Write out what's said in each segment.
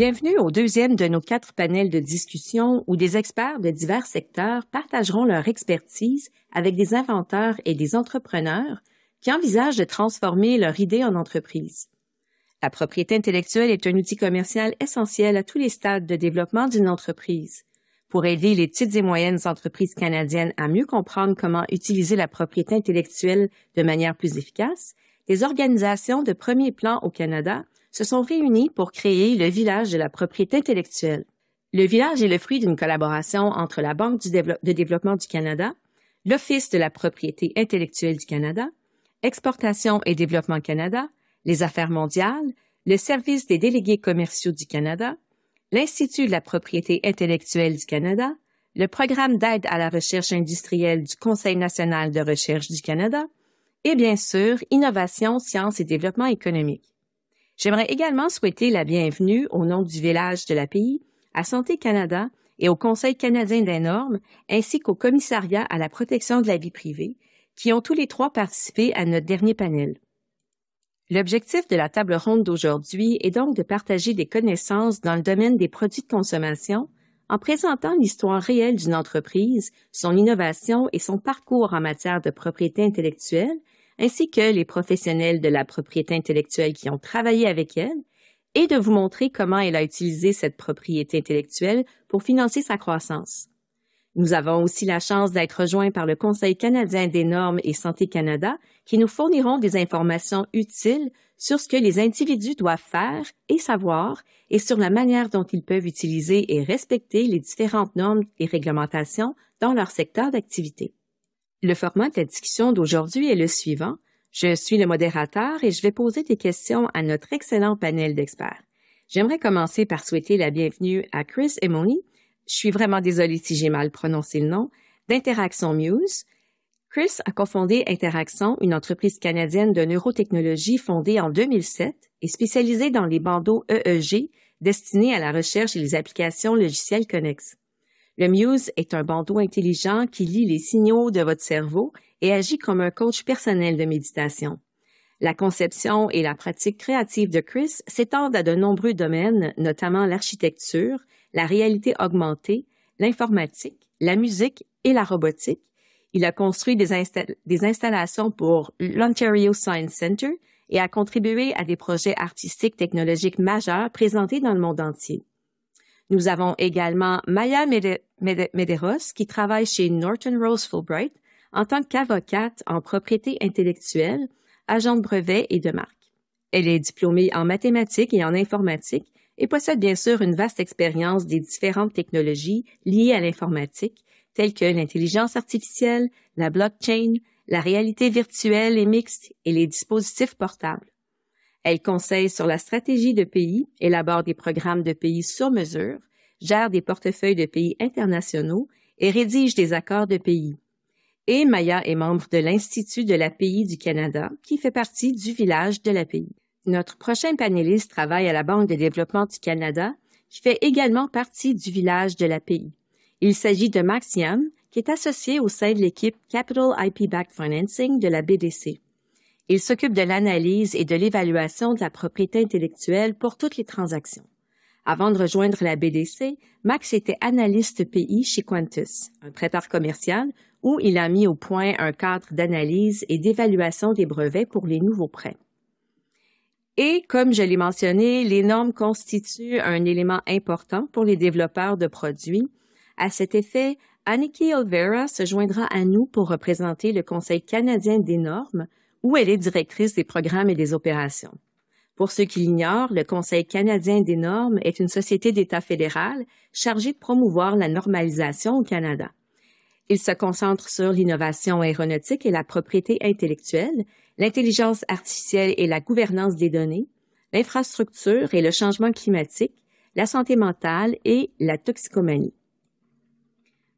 Bienvenue au deuxième de nos quatre panels de discussion où des experts de divers secteurs partageront leur expertise avec des inventeurs et des entrepreneurs qui envisagent de transformer leur idée en entreprise. La propriété intellectuelle est un outil commercial essentiel à tous les stades de développement d'une entreprise. Pour aider les petites et moyennes entreprises canadiennes à mieux comprendre comment utiliser la propriété intellectuelle de manière plus efficace, les organisations de premier plan au Canada se sont réunis pour créer le village de la propriété intellectuelle. Le village est le fruit d'une collaboration entre la Banque du de développement du Canada, l'Office de la propriété intellectuelle du Canada, Exportation et développement Canada, les Affaires mondiales, le Service des délégués commerciaux du Canada, l'Institut de la propriété intellectuelle du Canada, le Programme d'aide à la recherche industrielle du Conseil national de recherche du Canada et bien sûr Innovation, sciences et développement économique. J'aimerais également souhaiter la bienvenue au nom du village de la pays à Santé Canada et au Conseil canadien des normes, ainsi qu'au Commissariat à la protection de la vie privée, qui ont tous les trois participé à notre dernier panel. L'objectif de la table ronde d'aujourd'hui est donc de partager des connaissances dans le domaine des produits de consommation en présentant l'histoire réelle d'une entreprise, son innovation et son parcours en matière de propriété intellectuelle, ainsi que les professionnels de la propriété intellectuelle qui ont travaillé avec elle, et de vous montrer comment elle a utilisé cette propriété intellectuelle pour financer sa croissance. Nous avons aussi la chance d'être rejoints par le Conseil canadien des normes et Santé Canada qui nous fourniront des informations utiles sur ce que les individus doivent faire et savoir et sur la manière dont ils peuvent utiliser et respecter les différentes normes et réglementations dans leur secteur d'activité. Le format de la discussion d'aujourd'hui est le suivant. Je suis le modérateur et je vais poser des questions à notre excellent panel d'experts. J'aimerais commencer par souhaiter la bienvenue à Chris et Moni. Je suis vraiment désolée si j'ai mal prononcé le nom, d'Interaction Muse. Chris a cofondé Interaction, une entreprise canadienne de neurotechnologie fondée en 2007 et spécialisée dans les bandeaux EEG destinés à la recherche et les applications logicielles connexes. Le Muse est un bandeau intelligent qui lit les signaux de votre cerveau et agit comme un coach personnel de méditation. La conception et la pratique créative de Chris s'étendent à de nombreux domaines, notamment l'architecture, la réalité augmentée, l'informatique, la musique et la robotique. Il a construit des, installations pour l'Ontario Science Center et a contribué à des projets artistiques technologiques majeurs présentés dans le monde entier. Nous avons également Maya Mederos qui travaille chez Norton Rose Fulbright en tant qu'avocate en propriété intellectuelle, agent de brevets et de marque. Elle est diplômée en mathématiques et en informatique et possède bien sûr une vaste expérience des différentes technologies liées à l'informatique, telles que l'intelligence artificielle, la blockchain, la réalité virtuelle et mixte et les dispositifs portables. Elle conseille sur la stratégie de pays, élabore des programmes de pays sur mesure, gère des portefeuilles de pays internationaux et rédige des accords de pays. Et Maya est membre de l'Institut de la Pays du Canada, qui fait partie du village de la Pays. Notre prochain panéliste travaille à la Banque de développement du Canada, qui fait également partie du village de la Pays. Il s'agit de Maxiam, qui est associé au sein de l'équipe Capital IP Back Financing de la BDC. Il s'occupe de l'analyse et de l'évaluation de la propriété intellectuelle pour toutes les transactions. Avant de rejoindre la BDC, Max était analyste pays chez Qantas, un prêteur commercial, où il a mis au point un cadre d'analyse et d'évaluation des brevets pour les nouveaux prêts. Et comme je l'ai mentionné, les normes constituent un élément important pour les développeurs de produits. À cet effet, Aniki Olvera se joindra à nous pour représenter le Conseil canadien des normes, où elle est directrice des programmes et des opérations. Pour ceux qui l'ignorent, le Conseil canadien des normes est une société d'État fédéral chargée de promouvoir la normalisation au Canada. Il se concentre sur l'innovation aéronautique et la propriété intellectuelle, l'intelligence artificielle et la gouvernance des données, l'infrastructure et le changement climatique, la santé mentale et la toxicomanie.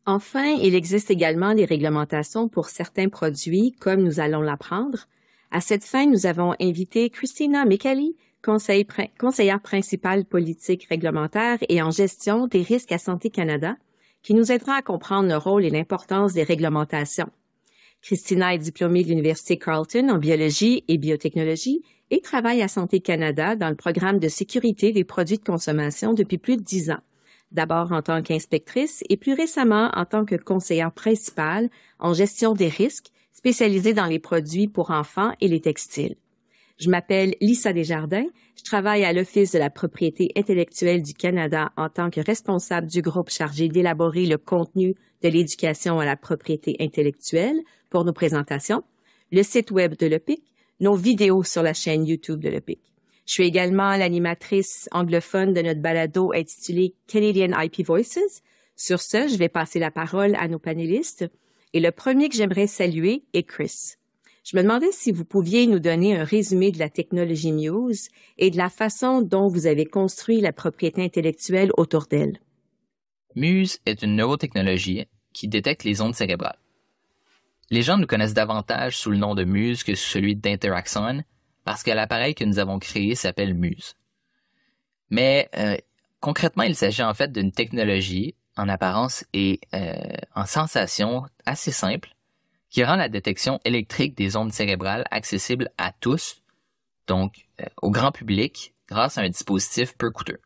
Enfin, il existe également des réglementations pour certains produits, comme nous allons l'apprendre, à cette fin, nous avons invité Christina Mekali, conseillère, conseillère principale politique réglementaire et en gestion des risques à Santé Canada, qui nous aidera à comprendre le rôle et l'importance des réglementations. Christina est diplômée de l'Université Carleton en biologie et biotechnologie et travaille à Santé Canada dans le programme de sécurité des produits de consommation depuis plus de dix ans, d'abord en tant qu'inspectrice et plus récemment en tant que conseillère principale en gestion des risques spécialisée dans les produits pour enfants et les textiles. Je m'appelle Lisa Desjardins. Je travaille à l'Office de la propriété intellectuelle du Canada en tant que responsable du groupe chargé d'élaborer le contenu de l'éducation à la propriété intellectuelle pour nos présentations, le site web de l'OPIC, nos vidéos sur la chaîne YouTube de l'OPIC. Je suis également l'animatrice anglophone de notre balado intitulé Canadian IP Voices. Sur ce, je vais passer la parole à nos panélistes et le premier que j'aimerais saluer est Chris. Je me demandais si vous pouviez nous donner un résumé de la technologie Muse et de la façon dont vous avez construit la propriété intellectuelle autour d'elle. Muse est une neurotechnologie qui détecte les ondes cérébrales. Les gens nous connaissent davantage sous le nom de Muse que celui d'Interaxon parce que l'appareil que nous avons créé s'appelle Muse. Mais euh, concrètement, il s'agit en fait d'une technologie en apparence et euh, en sensation assez simple qui rend la détection électrique des ondes cérébrales accessible à tous, donc euh, au grand public, grâce à un dispositif peu coûteux.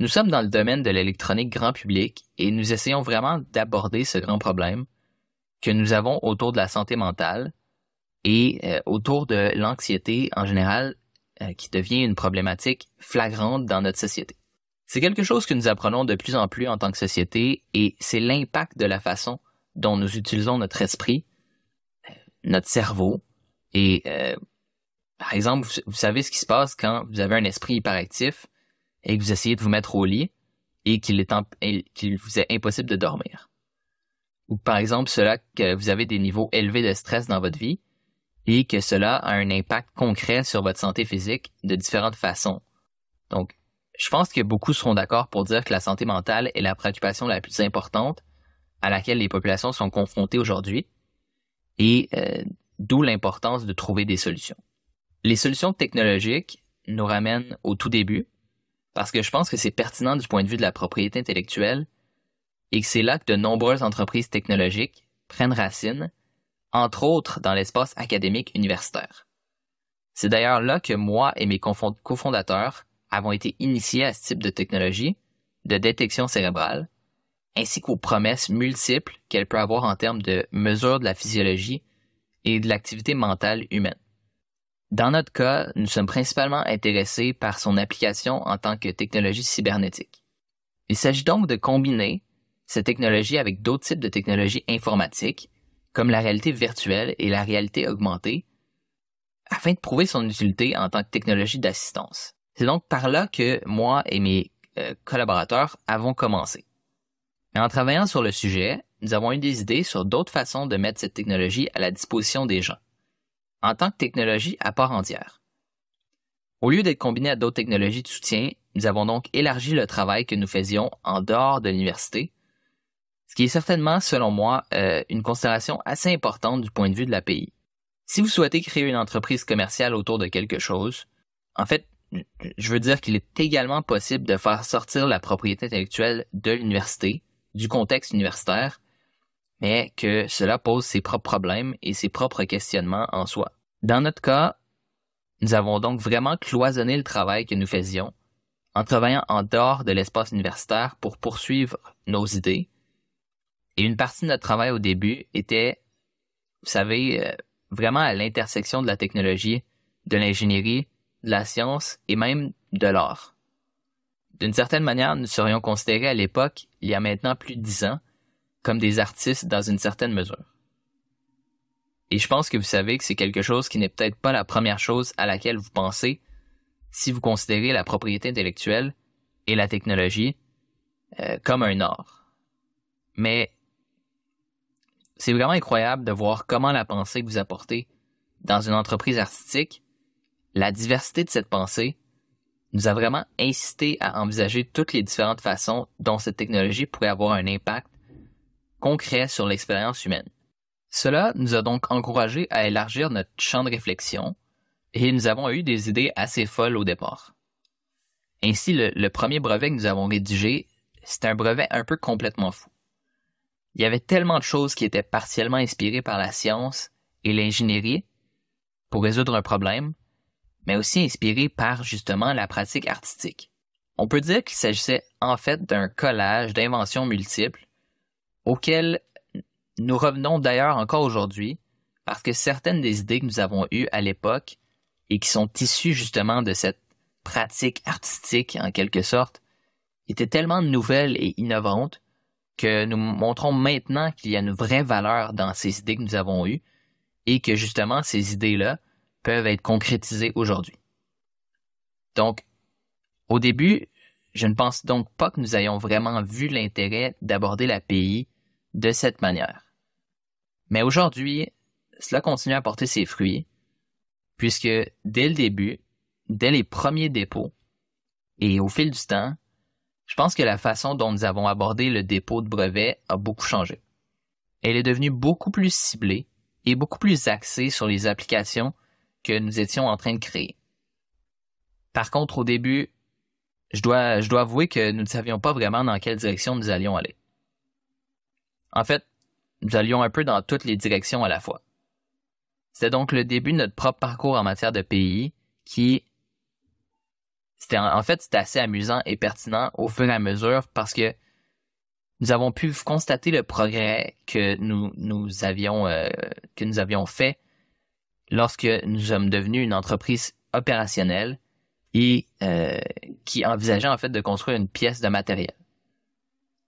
Nous sommes dans le domaine de l'électronique grand public et nous essayons vraiment d'aborder ce grand problème que nous avons autour de la santé mentale et euh, autour de l'anxiété en général qui devient une problématique flagrante dans notre société. C'est quelque chose que nous apprenons de plus en plus en tant que société et c'est l'impact de la façon dont nous utilisons notre esprit, euh, notre cerveau. Et euh, par exemple, vous, savez ce qui se passe quand vous avez un esprit hyperactif et que vous essayez de vous mettre au lit et qu'il vous est impossible de dormir. Ou par exemple, cela que vous avez des niveaux élevés de stress dans votre vie et que cela a un impact concret sur votre santé physique de différentes façons. Donc, je pense que beaucoup seront d'accord pour dire que la santé mentale est la préoccupation la plus importante à laquelle les populations sont confrontées aujourd'hui, et euh, d'où l'importance de trouver des solutions. Les solutions technologiques nous ramènent au tout début, parce que je pense que c'est pertinent du point de vue de la propriété intellectuelle, et que c'est là que de nombreuses entreprises technologiques prennent racine, entre autres dans l'espace académique universitaire. C'est d'ailleurs là que moi et mes cofondateurs avons été initiés à ce type de technologie de détection cérébrale, ainsi qu'aux promesses multiples qu'elle peut avoir en termes de mesure de la physiologie et de l'activité mentale humaine. Dans notre cas, nous sommes principalement intéressés par son application en tant que technologie cybernétique. Il s'agit donc de combiner cette technologie avec d'autres types de technologies informatiques, comme la réalité virtuelle et la réalité augmentée, afin de prouver son utilité en tant que technologie d'assistance. C'est donc par là que moi et mes euh, collaborateurs avons commencé. en travaillant sur le sujet, nous avons eu des idées sur d'autres façons de mettre cette technologie à la disposition des gens, en tant que technologie à part entière. Au lieu d'être combinée à d'autres technologies de soutien, nous avons donc élargi le travail que nous faisions en dehors de l'université, ce qui est certainement, selon moi, euh, une considération assez importante du point de vue de l'API. Si vous souhaitez créer une entreprise commerciale autour de quelque chose, en fait, je veux dire qu'il est également possible de faire sortir la propriété intellectuelle de l'université, du contexte universitaire, mais que cela pose ses propres problèmes et ses propres questionnements en soi. Dans notre cas, nous avons donc vraiment cloisonné le travail que nous faisions en travaillant en dehors de l'espace universitaire pour poursuivre nos idées. Et une partie de notre travail au début était, vous savez, euh, vraiment à l'intersection de la technologie, de l'ingénierie de la science et même de l'art. D'une certaine manière, nous serions considérés à l'époque, il y a maintenant plus de dix ans, comme des artistes dans une certaine mesure. Et je pense que vous savez que c'est quelque chose qui n'est peut-être pas la première chose à laquelle vous pensez si vous considérez la propriété intellectuelle et la technologie euh, comme un art. Mais c'est vraiment incroyable de voir comment la pensée que vous apportez dans une entreprise artistique la diversité de cette pensée nous a vraiment incité à envisager toutes les différentes façons dont cette technologie pourrait avoir un impact concret sur l'expérience humaine. Cela nous a donc encouragé à élargir notre champ de réflexion et nous avons eu des idées assez folles au départ. Ainsi, le, le premier brevet que nous avons rédigé, c'est un brevet un peu complètement fou. Il y avait tellement de choses qui étaient partiellement inspirées par la science et l'ingénierie pour résoudre un problème mais aussi inspiré par justement la pratique artistique. On peut dire qu'il s'agissait en fait d'un collage d'inventions multiples auquel nous revenons d'ailleurs encore aujourd'hui parce que certaines des idées que nous avons eues à l'époque et qui sont issues justement de cette pratique artistique en quelque sorte étaient tellement nouvelles et innovantes que nous montrons maintenant qu'il y a une vraie valeur dans ces idées que nous avons eues et que justement ces idées-là peuvent être concrétisées aujourd'hui. Donc, au début, je ne pense donc pas que nous ayons vraiment vu l'intérêt d'aborder l'API de cette manière. Mais aujourd'hui, cela continue à porter ses fruits, puisque dès le début, dès les premiers dépôts, et au fil du temps, je pense que la façon dont nous avons abordé le dépôt de brevets a beaucoup changé. Elle est devenue beaucoup plus ciblée et beaucoup plus axée sur les applications que nous étions en train de créer. Par contre, au début, je dois, avouer que nous ne savions pas vraiment dans quelle direction nous allions aller. En fait, nous allions un peu dans toutes les directions à la fois. C'était donc le début de notre propre parcours en matière de pays qui, c'était en, fait, c'était assez amusant et pertinent au fur et à mesure parce que nous avons pu constater le progrès que nous euh, avions fait lorsque nous sommes devenus une entreprise opérationnelle et euh, qui envisageait en fait de construire une pièce de matériel.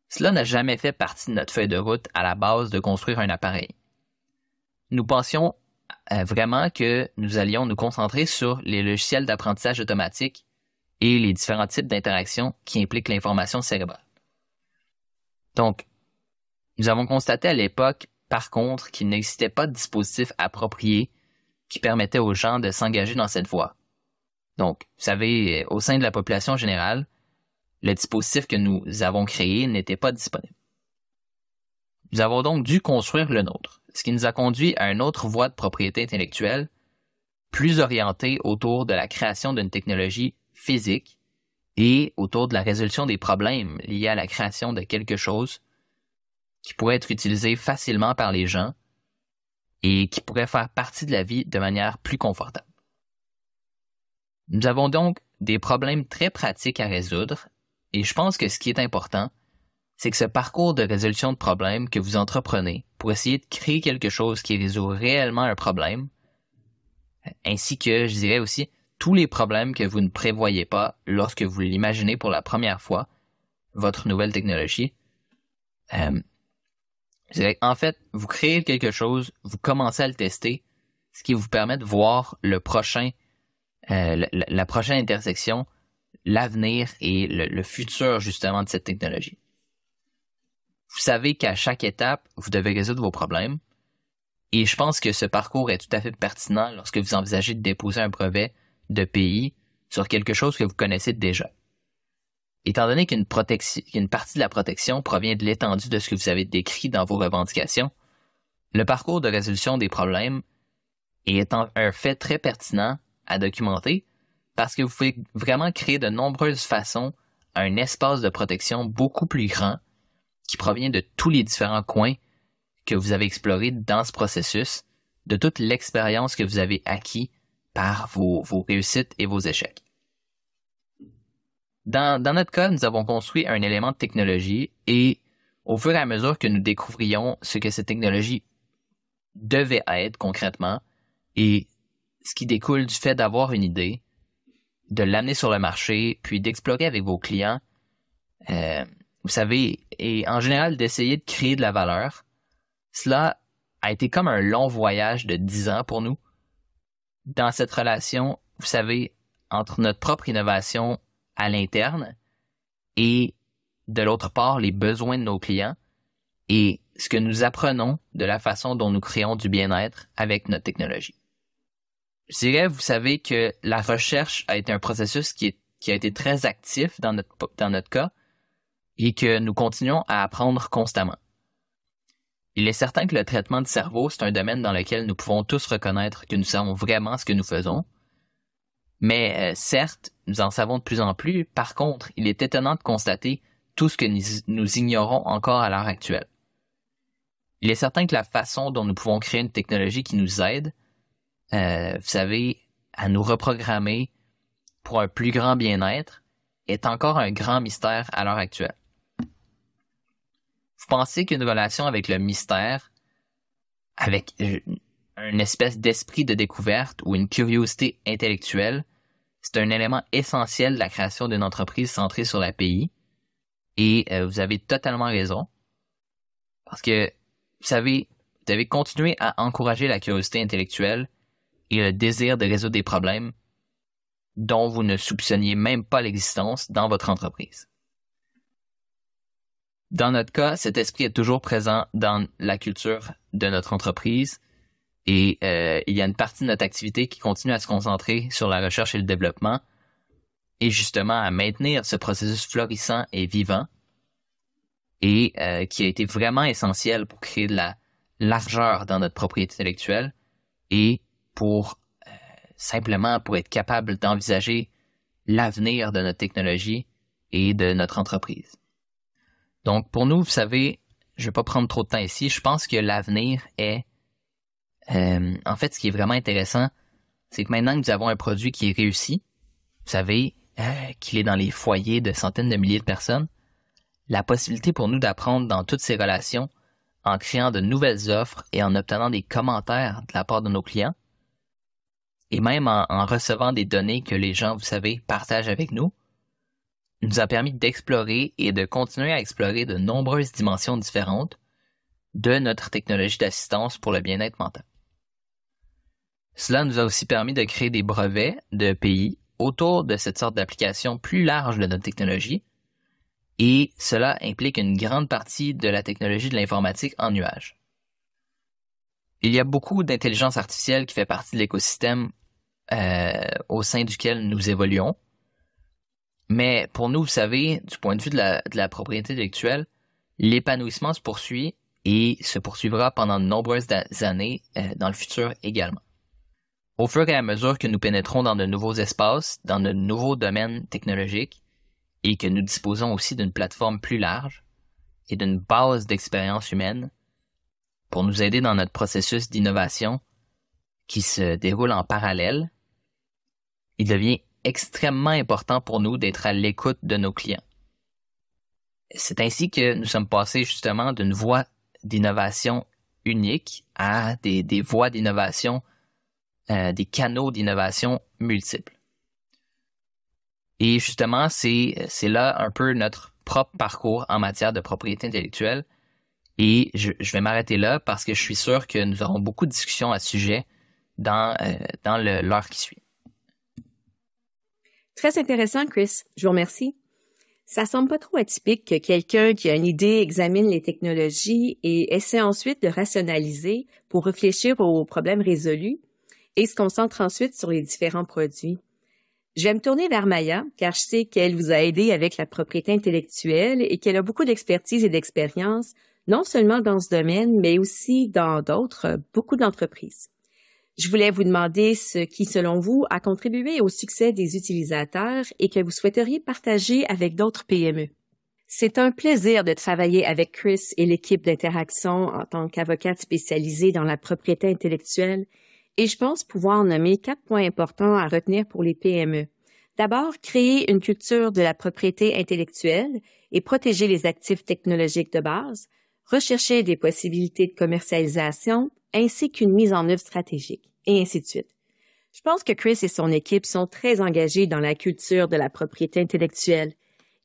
Cela n'a jamais fait partie de notre feuille de route à la base de construire un appareil. Nous pensions euh, vraiment que nous allions nous concentrer sur les logiciels d'apprentissage automatique et les différents types d'interactions qui impliquent l'information cérébrale. Donc, nous avons constaté à l'époque, par contre, qu'il n'existait pas de dispositif approprié qui permettait aux gens de s'engager dans cette voie. Donc, vous savez, au sein de la population générale, le dispositif que nous avons créé n'était pas disponible. Nous avons donc dû construire le nôtre, ce qui nous a conduit à une autre voie de propriété intellectuelle, plus orientée autour de la création d'une technologie physique et autour de la résolution des problèmes liés à la création de quelque chose qui pourrait être utilisé facilement par les gens et qui pourraient faire partie de la vie de manière plus confortable. Nous avons donc des problèmes très pratiques à résoudre et je pense que ce qui est important, c'est que ce parcours de résolution de problèmes que vous entreprenez pour essayer de créer quelque chose qui résout réellement un problème, ainsi que, je dirais aussi, tous les problèmes que vous ne prévoyez pas lorsque vous l'imaginez pour la première fois, votre nouvelle technologie, euh, en fait, vous créez quelque chose, vous commencez à le tester, ce qui vous permet de voir le prochain, euh, la, prochaine intersection, l'avenir et le, futur justement de cette technologie. Vous savez qu'à chaque étape, vous devez résoudre vos problèmes. Et je pense que ce parcours est tout à fait pertinent lorsque vous envisagez de déposer un brevet de pays sur quelque chose que vous connaissez déjà étant donné qu'une partie de la protection provient de l'étendue de ce que vous avez décrit dans vos revendications, le parcours de résolution des problèmes est un fait très pertinent à documenter parce que vous pouvez vraiment créer de nombreuses façons un espace de protection beaucoup plus grand qui provient de tous les différents coins que vous avez explorés dans ce processus, de toute l'expérience que vous avez acquis par vos réussites et vos échecs. Dans, notre cas, nous avons construit un élément de technologie et au fur et à mesure que nous découvrions ce que cette technologie devait être concrètement et ce qui découle du fait d'avoir une idée, de l'amener sur le marché, puis d'explorer avec vos clients, euh, vous savez, et en général d'essayer de créer de la valeur, cela a été comme un long voyage de 10 ans pour nous. Dans cette relation, vous savez, entre notre propre innovation à l'interne et de l'autre part les besoins de nos clients et ce que nous apprenons de la façon dont nous créons du bien-être avec notre technologie. Je dirais, vous savez que la recherche a été un processus qui, a été très actif dans notre, dans notre cas et que nous continuons à apprendre constamment. Il est certain que le traitement du cerveau, c'est un domaine dans lequel nous pouvons tous reconnaître que nous savons vraiment ce que nous faisons, mais euh, certes, nous en savons de plus en plus. Par contre, il est étonnant de constater tout ce que nous ignorons encore à l'heure actuelle. Il est certain que la façon dont nous pouvons créer une technologie qui nous aide, euh, vous savez, à nous reprogrammer pour un plus grand bien-être, est encore un grand mystère à l'heure actuelle. Vous pensez qu'une relation avec le mystère, avec euh, une espèce d'esprit de découverte ou une curiosité intellectuelle, c'est un élément essentiel de la création d'une entreprise centrée sur l'API. Et euh, vous avez totalement raison. Parce que, vous savez, vous devez continuer à encourager la curiosité intellectuelle et le désir de résoudre des problèmes dont vous ne soupçonniez même pas l'existence dans votre entreprise. Dans notre cas, cet esprit est toujours présent dans la culture de notre entreprise et euh, il y a une partie de notre activité qui continue à se concentrer sur la recherche et le développement et justement à maintenir ce processus florissant et vivant et euh, qui a été vraiment essentiel pour créer de la largeur dans notre propriété intellectuelle et pour euh, simplement pour être capable d'envisager l'avenir de notre technologie et de notre entreprise. Donc pour nous, vous savez, je ne vais pas prendre trop de temps ici, je pense que l'avenir est euh, en fait, ce qui est vraiment intéressant, c'est que maintenant que nous avons un produit qui est réussi, vous savez euh, qu'il est dans les foyers de centaines de milliers de personnes, la possibilité pour nous d'apprendre dans toutes ces relations en créant de nouvelles offres et en obtenant des commentaires de la part de nos clients, et même en recevant des données que les gens, vous savez, partagent avec nous, nous a permis d'explorer et de continuer à explorer de nombreuses dimensions différentes de notre technologie d'assistance pour le bien-être mental. Cela nous a aussi permis de créer des brevets de pays autour de cette sorte d'application plus large de notre technologie, et cela implique une grande partie de la technologie de l'informatique en nuage. Il y a beaucoup d'intelligence artificielle qui fait partie de l'écosystème euh, au sein duquel nous évoluons, mais pour nous, vous savez, du point de vue de la, propriété intellectuelle, l'épanouissement se poursuit et se poursuivra pendant de nombreuses années euh, dans le futur également. Au fur et à mesure que nous pénétrons dans de nouveaux espaces, dans de nouveaux domaines technologiques, et que nous disposons aussi d'une plateforme plus large et d'une base d'expérience humaine pour nous aider dans notre processus d'innovation qui se déroule en parallèle, il devient extrêmement important pour nous d'être à l'écoute de nos clients. C'est ainsi que nous sommes passés justement d'une voie d'innovation unique à des, voies d'innovation euh, des canaux d'innovation multiples. Et justement, c'est là un peu notre propre parcours en matière de propriété intellectuelle. Et je, vais m'arrêter là parce que je suis sûr que nous aurons beaucoup de discussions à ce sujet dans, euh, dans l'heure qui suit. Très intéressant, Chris. Je vous remercie. Ça semble pas trop atypique que quelqu'un qui a une idée examine les technologies et essaie ensuite de rationaliser pour réfléchir aux problèmes résolus, et se concentre ensuite sur les différents produits. Je vais me tourner vers Maya, car je sais qu'elle vous a aidé avec la propriété intellectuelle et qu'elle a beaucoup d'expertise et d'expérience, non seulement dans ce domaine, mais aussi dans d'autres, euh, beaucoup d'entreprises. Je voulais vous demander ce qui, selon vous, a contribué au succès des utilisateurs et que vous souhaiteriez partager avec d'autres PME. C'est un plaisir de travailler avec Chris et l'équipe d'interaction en tant qu'avocate spécialisée dans la propriété intellectuelle et je pense pouvoir nommer quatre points importants à retenir pour les PME. D'abord, créer une culture de la propriété intellectuelle et protéger les actifs technologiques de base, rechercher des possibilités de commercialisation, ainsi qu'une mise en œuvre stratégique, et ainsi de suite. Je pense que Chris et son équipe sont très engagés dans la culture de la propriété intellectuelle.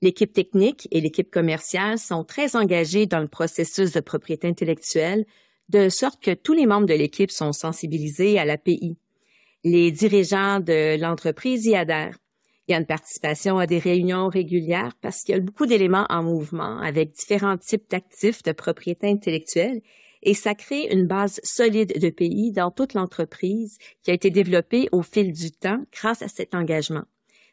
L'équipe technique et l'équipe commerciale sont très engagés dans le processus de propriété intellectuelle, de sorte que tous les membres de l'équipe sont sensibilisés à la PI. Les dirigeants de l'entreprise y adhèrent. Il y a une participation à des réunions régulières parce qu'il y a beaucoup d'éléments en mouvement avec différents types d'actifs de propriété intellectuelle et ça crée une base solide de PI dans toute l'entreprise qui a été développée au fil du temps grâce à cet engagement.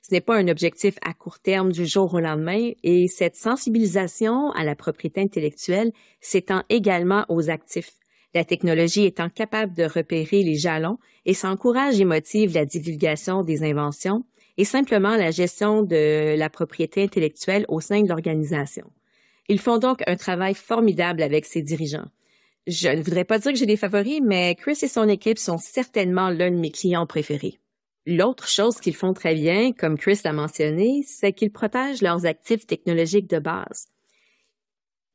Ce n'est pas un objectif à court terme du jour au lendemain et cette sensibilisation à la propriété intellectuelle s'étend également aux actifs. La technologie étant capable de repérer les jalons et s'encourage et motive la divulgation des inventions et simplement la gestion de la propriété intellectuelle au sein de l'organisation. Ils font donc un travail formidable avec ces dirigeants. Je ne voudrais pas dire que j'ai des favoris, mais Chris et son équipe sont certainement l'un de mes clients préférés. L'autre chose qu'ils font très bien, comme Chris l'a mentionné, c'est qu'ils protègent leurs actifs technologiques de base.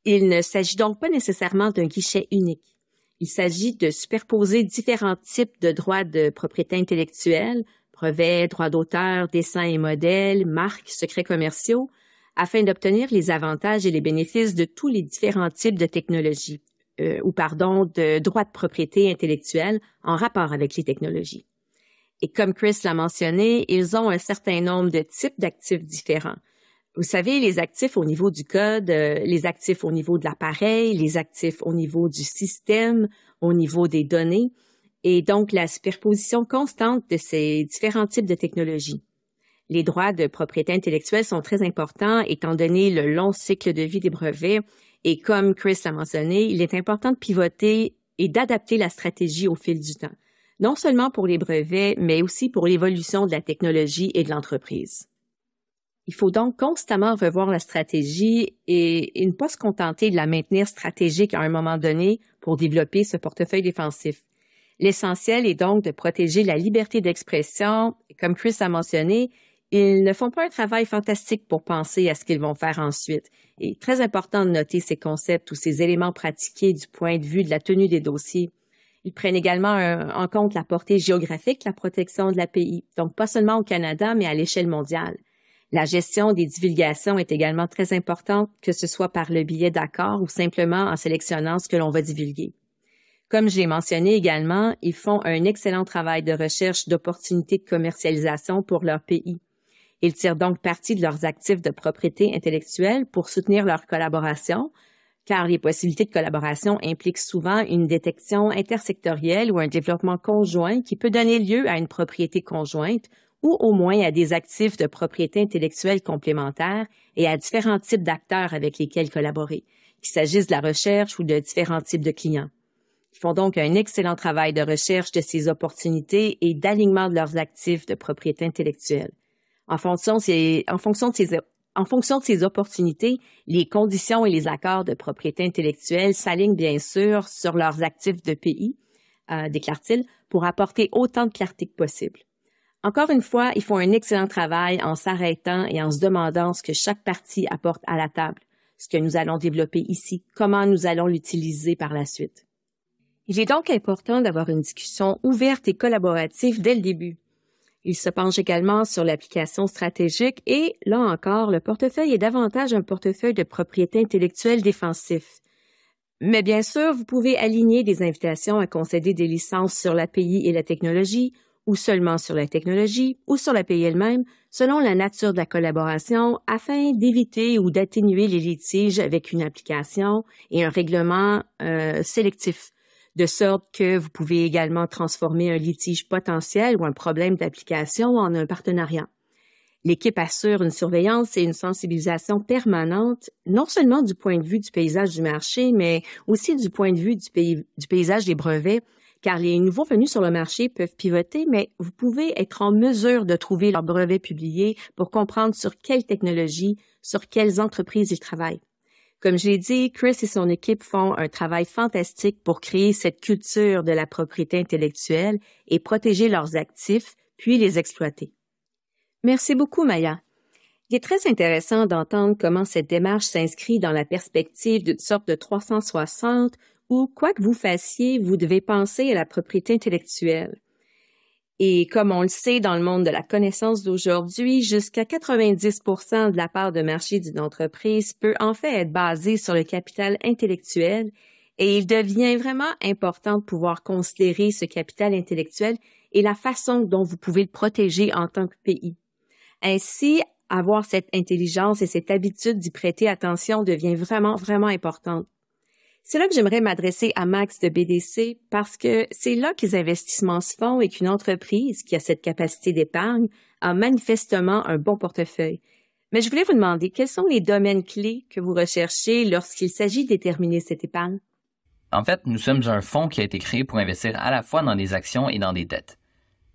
Il ne s'agit donc pas nécessairement d'un guichet unique. Il s'agit de superposer différents types de droits de propriété intellectuelle, brevets, droits d'auteur, dessins et modèles, marques, secrets commerciaux, afin d'obtenir les avantages et les bénéfices de tous les différents types de technologies, euh, ou pardon, de droits de propriété intellectuelle en rapport avec les technologies. Et comme Chris l'a mentionné, ils ont un certain nombre de types d'actifs différents. Vous savez, les actifs au niveau du code, euh, les actifs au niveau de l'appareil, les actifs au niveau du système, au niveau des données, et donc la superposition constante de ces différents types de technologies. Les droits de propriété intellectuelle sont très importants étant donné le long cycle de vie des brevets, et comme Chris l'a mentionné, il est important de pivoter et d'adapter la stratégie au fil du temps, non seulement pour les brevets, mais aussi pour l'évolution de la technologie et de l'entreprise. Il faut donc constamment revoir la stratégie et, ne pas se contenter de la maintenir stratégique à un moment donné pour développer ce portefeuille défensif. L'essentiel est donc de protéger la liberté d'expression. Comme Chris a mentionné, ils ne font pas un travail fantastique pour penser à ce qu'ils vont faire ensuite. est très important de noter ces concepts ou ces éléments pratiqués du point de vue de la tenue des dossiers. Ils prennent également en compte la portée géographique, la protection de l'API, donc pas seulement au Canada, mais à l'échelle mondiale. La gestion des divulgations est également très importante, que ce soit par le biais d'accords ou simplement en sélectionnant ce que l'on va divulguer. Comme j'ai mentionné également, ils font un excellent travail de recherche d'opportunités de commercialisation pour leur pays. Ils tirent donc parti de leurs actifs de propriété intellectuelle pour soutenir leur collaboration, car les possibilités de collaboration impliquent souvent une détection intersectorielle ou un développement conjoint qui peut donner lieu à une propriété conjointe ou au moins à des actifs de propriété intellectuelle complémentaires et à différents types d'acteurs avec lesquels collaborer, qu'il s'agisse de la recherche ou de différents types de clients. Ils font donc un excellent travail de recherche de ces opportunités et d'alignement de leurs actifs de propriété intellectuelle. En fonction de ces, en fonction de ces, en fonction de ces opportunités, les conditions et les accords de propriété intellectuelle s'alignent bien sûr sur leurs actifs de pays, euh, déclare-t-il, pour apporter autant de clarté que possible. Encore une fois, ils font un excellent travail en s'arrêtant et en se demandant ce que chaque partie apporte à la table, ce que nous allons développer ici, comment nous allons l'utiliser par la suite. Il est donc important d'avoir une discussion ouverte et collaborative dès le début. Il se penche également sur l'application stratégique et, là encore, le portefeuille est davantage un portefeuille de propriété intellectuelle défensif. Mais bien sûr, vous pouvez aligner des invitations à concéder des licences sur l'API et la technologie ou seulement sur la technologie, ou sur la pays elle-même, selon la nature de la collaboration, afin d'éviter ou d'atténuer les litiges avec une application et un règlement euh, sélectif de sorte que vous pouvez également transformer un litige potentiel ou un problème d'application en un partenariat. L'équipe assure une surveillance et une sensibilisation permanente, non seulement du point de vue du paysage du marché, mais aussi du point de vue du paysage des brevets car les nouveaux venus sur le marché peuvent pivoter, mais vous pouvez être en mesure de trouver leurs brevets publiés pour comprendre sur quelles technologies, sur quelles entreprises ils travaillent. Comme je l'ai dit, Chris et son équipe font un travail fantastique pour créer cette culture de la propriété intellectuelle et protéger leurs actifs, puis les exploiter. Merci beaucoup, Maya. Il est très intéressant d'entendre comment cette démarche s'inscrit dans la perspective d'une sorte de 360 ou quoi que vous fassiez, vous devez penser à la propriété intellectuelle. Et comme on le sait dans le monde de la connaissance d'aujourd'hui, jusqu'à 90 de la part de marché d'une entreprise peut en fait être basée sur le capital intellectuel et il devient vraiment important de pouvoir considérer ce capital intellectuel et la façon dont vous pouvez le protéger en tant que pays. Ainsi, avoir cette intelligence et cette habitude d'y prêter attention devient vraiment, vraiment importante. C'est là que j'aimerais m'adresser à Max de BDC parce que c'est là que les investissements se font et qu'une entreprise qui a cette capacité d'épargne a manifestement un bon portefeuille. Mais je voulais vous demander quels sont les domaines clés que vous recherchez lorsqu'il s'agit de déterminer cette épargne. En fait, nous sommes un fonds qui a été créé pour investir à la fois dans des actions et dans des dettes.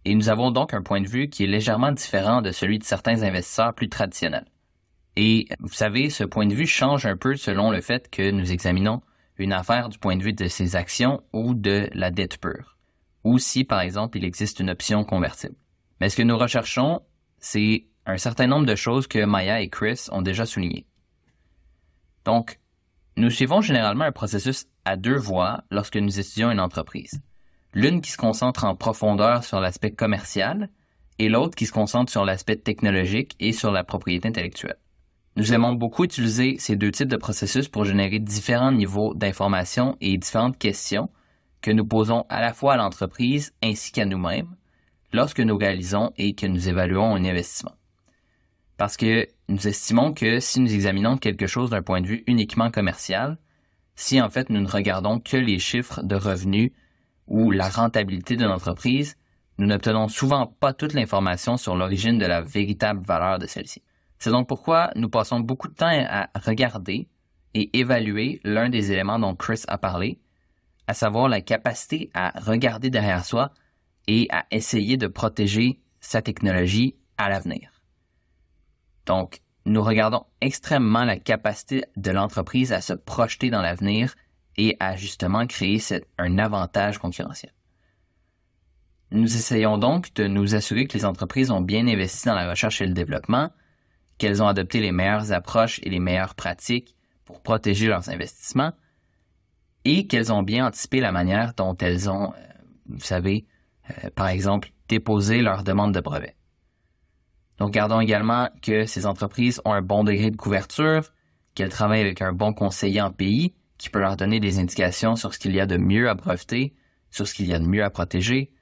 Et nous avons donc un point de vue qui est légèrement différent de celui de certains investisseurs plus traditionnels. Et vous savez, ce point de vue change un peu selon le fait que nous examinons une affaire du point de vue de ses actions ou de la dette pure, ou si, par exemple, il existe une option convertible. Mais ce que nous recherchons, c'est un certain nombre de choses que Maya et Chris ont déjà soulignées. Donc, nous suivons généralement un processus à deux voies lorsque nous étudions une entreprise. L'une qui se concentre en profondeur sur l'aspect commercial et l'autre qui se concentre sur l'aspect technologique et sur la propriété intellectuelle. Nous aimons beaucoup utiliser ces deux types de processus pour générer différents niveaux d'informations et différentes questions que nous posons à la fois à l'entreprise ainsi qu'à nous-mêmes lorsque nous réalisons et que nous évaluons un investissement. Parce que nous estimons que si nous examinons quelque chose d'un point de vue uniquement commercial, si en fait nous ne regardons que les chiffres de revenus ou la rentabilité d'une entreprise, nous n'obtenons souvent pas toute l'information sur l'origine de la véritable valeur de celle-ci. C'est donc pourquoi nous passons beaucoup de temps à regarder et évaluer l'un des éléments dont Chris a parlé, à savoir la capacité à regarder derrière soi et à essayer de protéger sa technologie à l'avenir. Donc, nous regardons extrêmement la capacité de l'entreprise à se projeter dans l'avenir et à justement créer un avantage concurrentiel. Nous essayons donc de nous assurer que les entreprises ont bien investi dans la recherche et le développement, qu'elles ont adopté les meilleures approches et les meilleures pratiques pour protéger leurs investissements et qu'elles ont bien anticipé la manière dont elles ont, euh, vous savez, euh, par exemple, déposé leur demande de brevet. Donc, gardons également que ces entreprises ont un bon degré de couverture, qu'elles travaillent avec un bon conseiller en pays qui peut leur donner des indications sur ce qu'il y a de mieux à breveter, sur ce qu'il y a de mieux à protéger,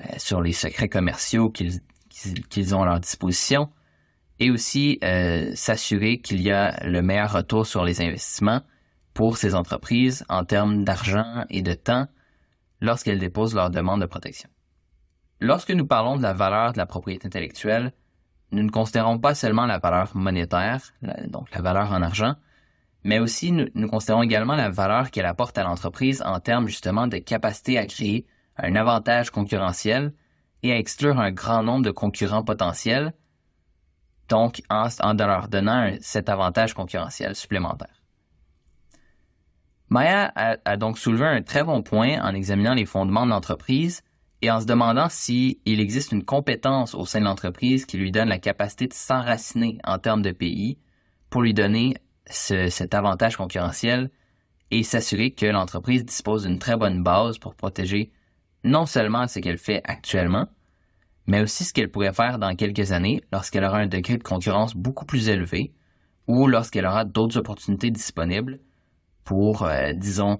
euh, sur les secrets commerciaux qu'ils ont à leur disposition, et aussi euh, s'assurer qu'il y a le meilleur retour sur les investissements pour ces entreprises en termes d'argent et de temps lorsqu'elles déposent leur demande de protection. Lorsque nous parlons de la valeur de la propriété intellectuelle, nous ne considérons pas seulement la valeur monétaire, donc la valeur en argent, mais aussi nous considérons également la valeur qu'elle apporte à l'entreprise en termes justement de capacité à créer un avantage concurrentiel et à exclure un grand nombre de concurrents potentiels donc en, leur donnant cet avantage concurrentiel supplémentaire. Maya a, donc soulevé un très bon point en examinant les fondements de l'entreprise et en se demandant s'il existe une compétence au sein de l'entreprise qui lui donne la capacité de s'enraciner en termes de pays pour lui donner cet avantage concurrentiel et s'assurer que l'entreprise dispose d'une très bonne base pour protéger non seulement ce qu'elle fait actuellement, mais aussi ce qu'elle pourrait faire dans quelques années lorsqu'elle aura un degré de concurrence beaucoup plus élevé ou lorsqu'elle aura d'autres opportunités disponibles pour, euh, disons,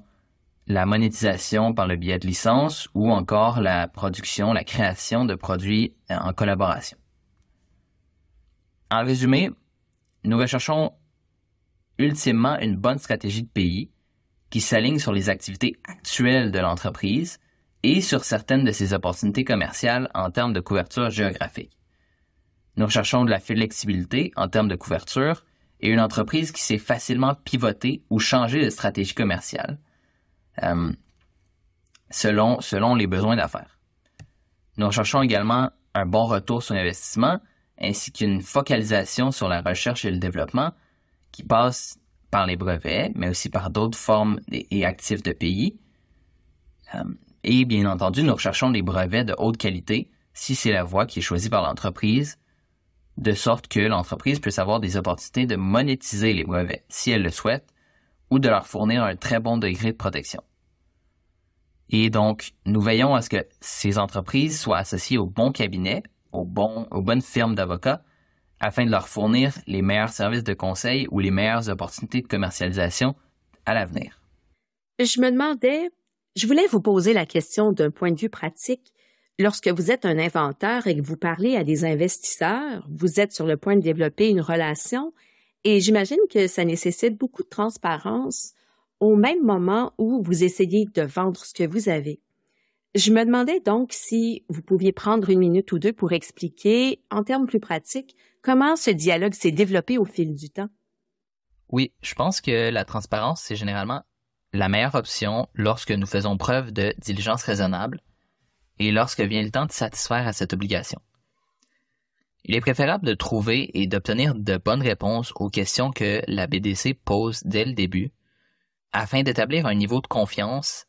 la monétisation par le biais de licences ou encore la production, la création de produits euh, en collaboration. En résumé, nous recherchons ultimement une bonne stratégie de pays qui s'aligne sur les activités actuelles de l'entreprise et sur certaines de ses opportunités commerciales en termes de couverture géographique. Nous recherchons de la flexibilité en termes de couverture et une entreprise qui sait facilement pivoter ou changer de stratégie commerciale euh, selon, selon les besoins d'affaires. Nous recherchons également un bon retour sur l'investissement ainsi qu'une focalisation sur la recherche et le développement qui passe par les brevets, mais aussi par d'autres formes et actifs de pays. Euh, et bien entendu, nous recherchons des brevets de haute qualité, si c'est la voie qui est choisie par l'entreprise, de sorte que l'entreprise puisse avoir des opportunités de monétiser les brevets, si elle le souhaite, ou de leur fournir un très bon degré de protection. Et donc, nous veillons à ce que ces entreprises soient associées au bon cabinet, aux, bon, aux bonnes firmes d'avocats, afin de leur fournir les meilleurs services de conseil ou les meilleures opportunités de commercialisation à l'avenir. Je me demandais, je voulais vous poser la question d'un point de vue pratique. Lorsque vous êtes un inventeur et que vous parlez à des investisseurs, vous êtes sur le point de développer une relation et j'imagine que ça nécessite beaucoup de transparence au même moment où vous essayez de vendre ce que vous avez. Je me demandais donc si vous pouviez prendre une minute ou deux pour expliquer, en termes plus pratiques, comment ce dialogue s'est développé au fil du temps. Oui, je pense que la transparence, c'est généralement la meilleure option lorsque nous faisons preuve de diligence raisonnable et lorsque vient le temps de satisfaire à cette obligation. Il est préférable de trouver et d'obtenir de bonnes réponses aux questions que la BDC pose dès le début afin d'établir un niveau de confiance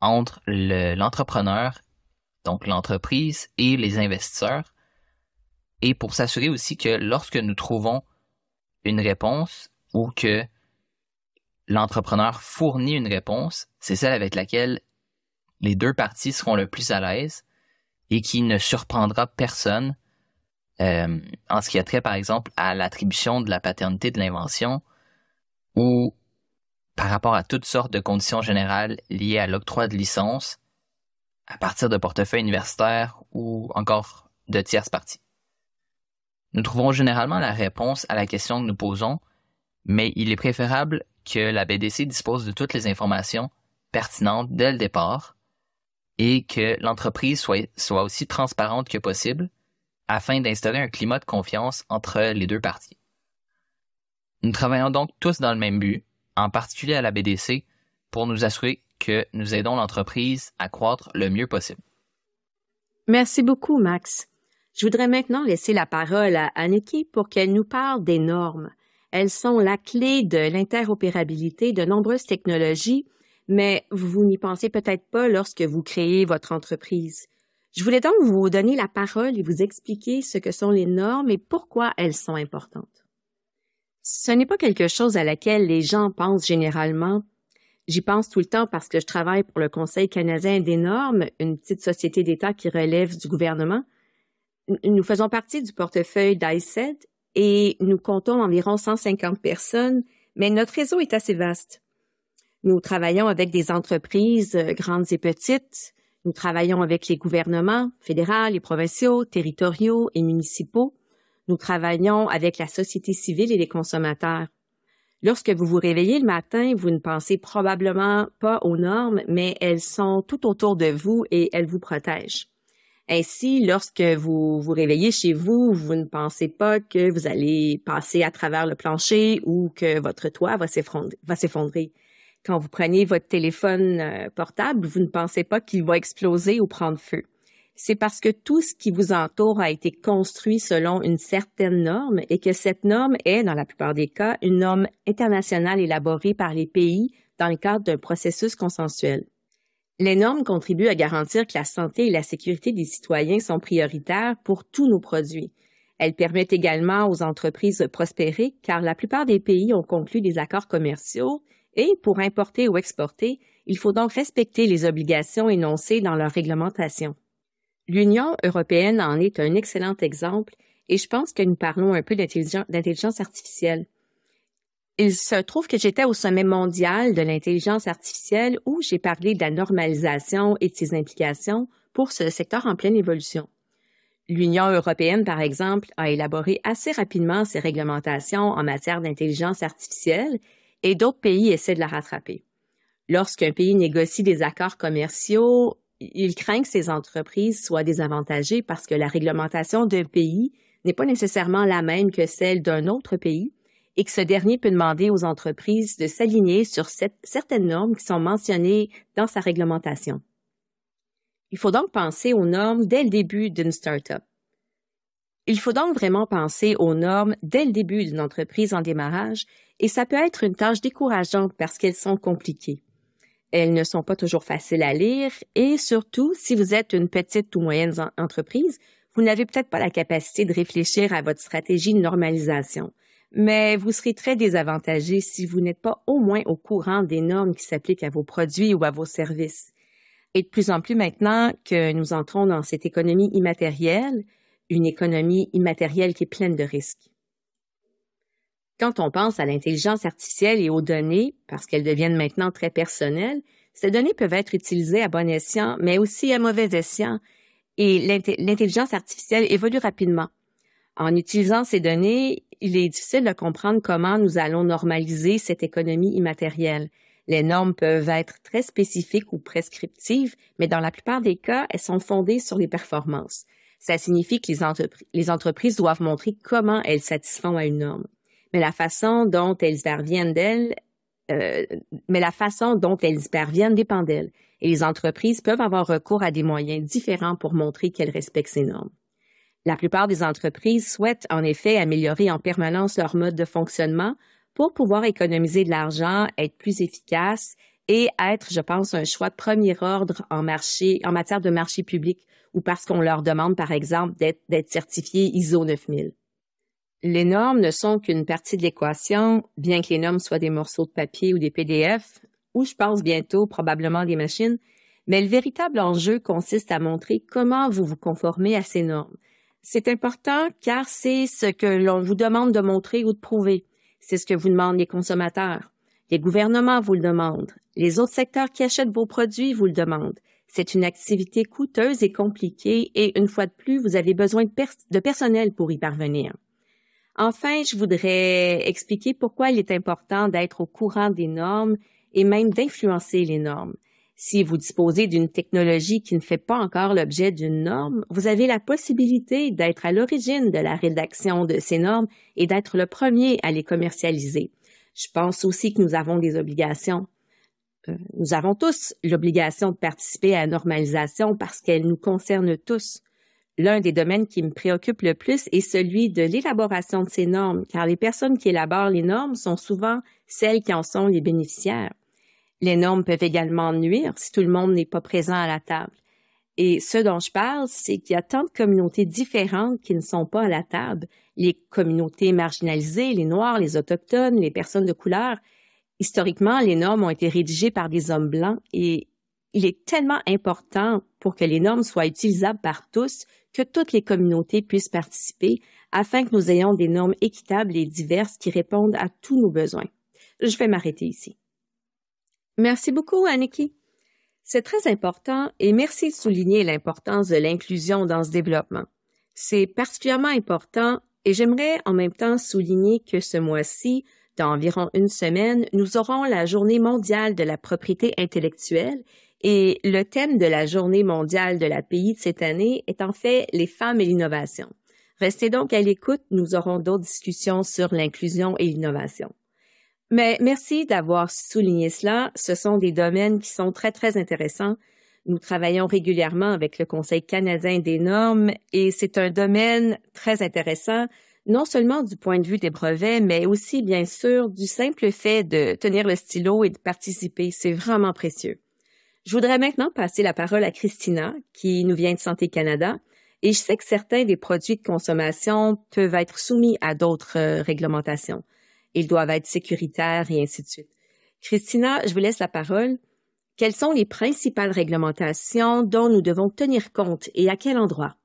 entre l'entrepreneur, donc l'entreprise et les investisseurs, et pour s'assurer aussi que lorsque nous trouvons une réponse ou que l'entrepreneur fournit une réponse, c'est celle avec laquelle les deux parties seront le plus à l'aise et qui ne surprendra personne euh, en ce qui a trait, par exemple, à l'attribution de la paternité de l'invention ou par rapport à toutes sortes de conditions générales liées à l'octroi de licence à partir de portefeuilles universitaires ou encore de tierces parties. Nous trouvons généralement la réponse à la question que nous posons mais il est préférable que la BDC dispose de toutes les informations pertinentes dès le départ et que l'entreprise soit, aussi transparente que possible afin d'instaurer un climat de confiance entre les deux parties. Nous travaillons donc tous dans le même but, en particulier à la BDC, pour nous assurer que nous aidons l'entreprise à croître le mieux possible. Merci beaucoup, Max. Je voudrais maintenant laisser la parole à Aniki pour qu'elle nous parle des normes. Elles sont la clé de l'interopérabilité de nombreuses technologies, mais vous n'y pensez peut-être pas lorsque vous créez votre entreprise. Je voulais donc vous donner la parole et vous expliquer ce que sont les normes et pourquoi elles sont importantes. Ce n'est pas quelque chose à laquelle les gens pensent généralement. J'y pense tout le temps parce que je travaille pour le Conseil canadien des normes, une petite société d'État qui relève du gouvernement. Nous faisons partie du portefeuille d'ICED et nous comptons environ 150 personnes, mais notre réseau est assez vaste. Nous travaillons avec des entreprises euh, grandes et petites. Nous travaillons avec les gouvernements fédéraux et provinciaux, territoriaux et municipaux. Nous travaillons avec la société civile et les consommateurs. Lorsque vous vous réveillez le matin, vous ne pensez probablement pas aux normes, mais elles sont tout autour de vous et elles vous protègent. Ainsi, eh, lorsque vous vous réveillez chez vous, vous ne pensez pas que vous allez passer à travers le plancher ou que votre toit va s'effondrer. Quand vous prenez votre téléphone euh, portable, vous ne pensez pas qu'il va exploser ou prendre feu. C'est parce que tout ce qui vous entoure a été construit selon une certaine norme et que cette norme est, dans la plupart des cas, une norme internationale élaborée par les pays dans le cadre d'un processus consensuel. Les normes contribuent à garantir que la santé et la sécurité des citoyens sont prioritaires pour tous nos produits. Elles permettent également aux entreprises de prospérer car la plupart des pays ont conclu des accords commerciaux et pour importer ou exporter, il faut donc respecter les obligations énoncées dans leur réglementation. L'Union européenne en est un excellent exemple et je pense que nous parlons un peu d'intelligence artificielle. Il se trouve que j'étais au sommet mondial de l'intelligence artificielle où j'ai parlé de la normalisation et de ses implications pour ce secteur en pleine évolution. L'Union européenne, par exemple, a élaboré assez rapidement ses réglementations en matière d'intelligence artificielle et d'autres pays essaient de la rattraper. Lorsqu'un pays négocie des accords commerciaux, il craint que ses entreprises soient désavantagées parce que la réglementation d'un pays n'est pas nécessairement la même que celle d'un autre pays et que ce dernier peut demander aux entreprises de s'aligner sur certaines normes qui sont mentionnées dans sa réglementation. Il faut donc penser aux normes dès le début d'une start-up. Il faut donc vraiment penser aux normes dès le début d'une entreprise en démarrage et ça peut être une tâche décourageante parce qu'elles sont compliquées. Elles ne sont pas toujours faciles à lire et surtout, si vous êtes une petite ou moyenne entreprise, vous n'avez peut-être pas la capacité de réfléchir à votre stratégie de normalisation mais vous serez très désavantagé si vous n'êtes pas au moins au courant des normes qui s'appliquent à vos produits ou à vos services. Et de plus en plus maintenant que nous entrons dans cette économie immatérielle, une économie immatérielle qui est pleine de risques. Quand on pense à l'intelligence artificielle et aux données, parce qu'elles deviennent maintenant très personnelles, ces données peuvent être utilisées à bon escient, mais aussi à mauvais escient, et l'intelligence artificielle évolue rapidement. En utilisant ces données, il est difficile de comprendre comment nous allons normaliser cette économie immatérielle. Les normes peuvent être très spécifiques ou prescriptives, mais dans la plupart des cas, elles sont fondées sur les performances. Ça signifie que les, entreprises doivent montrer comment elles satisfont à une norme. Mais la façon dont elles parviennent d'elles, euh, mais la façon dont elles y parviennent dépend d'elles. Et les entreprises peuvent avoir recours à des moyens différents pour montrer qu'elles respectent ces normes. La plupart des entreprises souhaitent en effet améliorer en permanence leur mode de fonctionnement pour pouvoir économiser de l'argent, être plus efficace et être, je pense, un choix de premier ordre en, marché, en matière de marché public ou parce qu'on leur demande, par exemple, d'être certifié ISO 9000. Les normes ne sont qu'une partie de l'équation, bien que les normes soient des morceaux de papier ou des PDF, ou je pense bientôt probablement des machines, mais le véritable enjeu consiste à montrer comment vous vous conformez à ces normes, c'est important car c'est ce que l'on vous demande de montrer ou de prouver. C'est ce que vous demandent les consommateurs. Les gouvernements vous le demandent. Les autres secteurs qui achètent vos produits vous le demandent. C'est une activité coûteuse et compliquée et une fois de plus, vous avez besoin de, personnel pour y parvenir. Enfin, je voudrais expliquer pourquoi il est important d'être au courant des normes et même d'influencer les normes. Si vous disposez d'une technologie qui ne fait pas encore l'objet d'une norme, vous avez la possibilité d'être à l'origine de la rédaction de ces normes et d'être le premier à les commercialiser. Je pense aussi que nous avons des obligations. Euh, nous avons tous l'obligation de participer à la normalisation parce qu'elle nous concerne tous. L'un des domaines qui me préoccupe le plus est celui de l'élaboration de ces normes, car les personnes qui élaborent les normes sont souvent celles qui en sont les bénéficiaires. Les normes peuvent également nuire si tout le monde n'est pas présent à la table. Et ce dont je parle, c'est qu'il y a tant de communautés différentes qui ne sont pas à la table. Les communautés marginalisées, les Noirs, les Autochtones, les personnes de couleur. Historiquement, les normes ont été rédigées par des hommes blancs et il est tellement important pour que les normes soient utilisables par tous que toutes les communautés puissent participer afin que nous ayons des normes équitables et diverses qui répondent à tous nos besoins. Je vais m'arrêter ici. Merci beaucoup, Aniki. C'est très important et merci de souligner l'importance de l'inclusion dans ce développement. C'est particulièrement important et j'aimerais en même temps souligner que ce mois-ci, dans environ une semaine, nous aurons la Journée mondiale de la propriété intellectuelle et le thème de la Journée mondiale de la pays de cette année est en fait les femmes et l'innovation. Restez donc à l'écoute, nous aurons d'autres discussions sur l'inclusion et l'innovation. Mais merci d'avoir souligné cela. Ce sont des domaines qui sont très, très intéressants. Nous travaillons régulièrement avec le Conseil canadien des normes et c'est un domaine très intéressant, non seulement du point de vue des brevets, mais aussi, bien sûr, du simple fait de tenir le stylo et de participer. C'est vraiment précieux. Je voudrais maintenant passer la parole à Christina, qui nous vient de Santé Canada. Et je sais que certains des produits de consommation peuvent être soumis à d'autres euh, réglementations ils doivent être sécuritaires et ainsi de suite. Christina, je vous laisse la parole. Quelles sont les principales réglementations dont nous devons tenir compte et à quel endroit?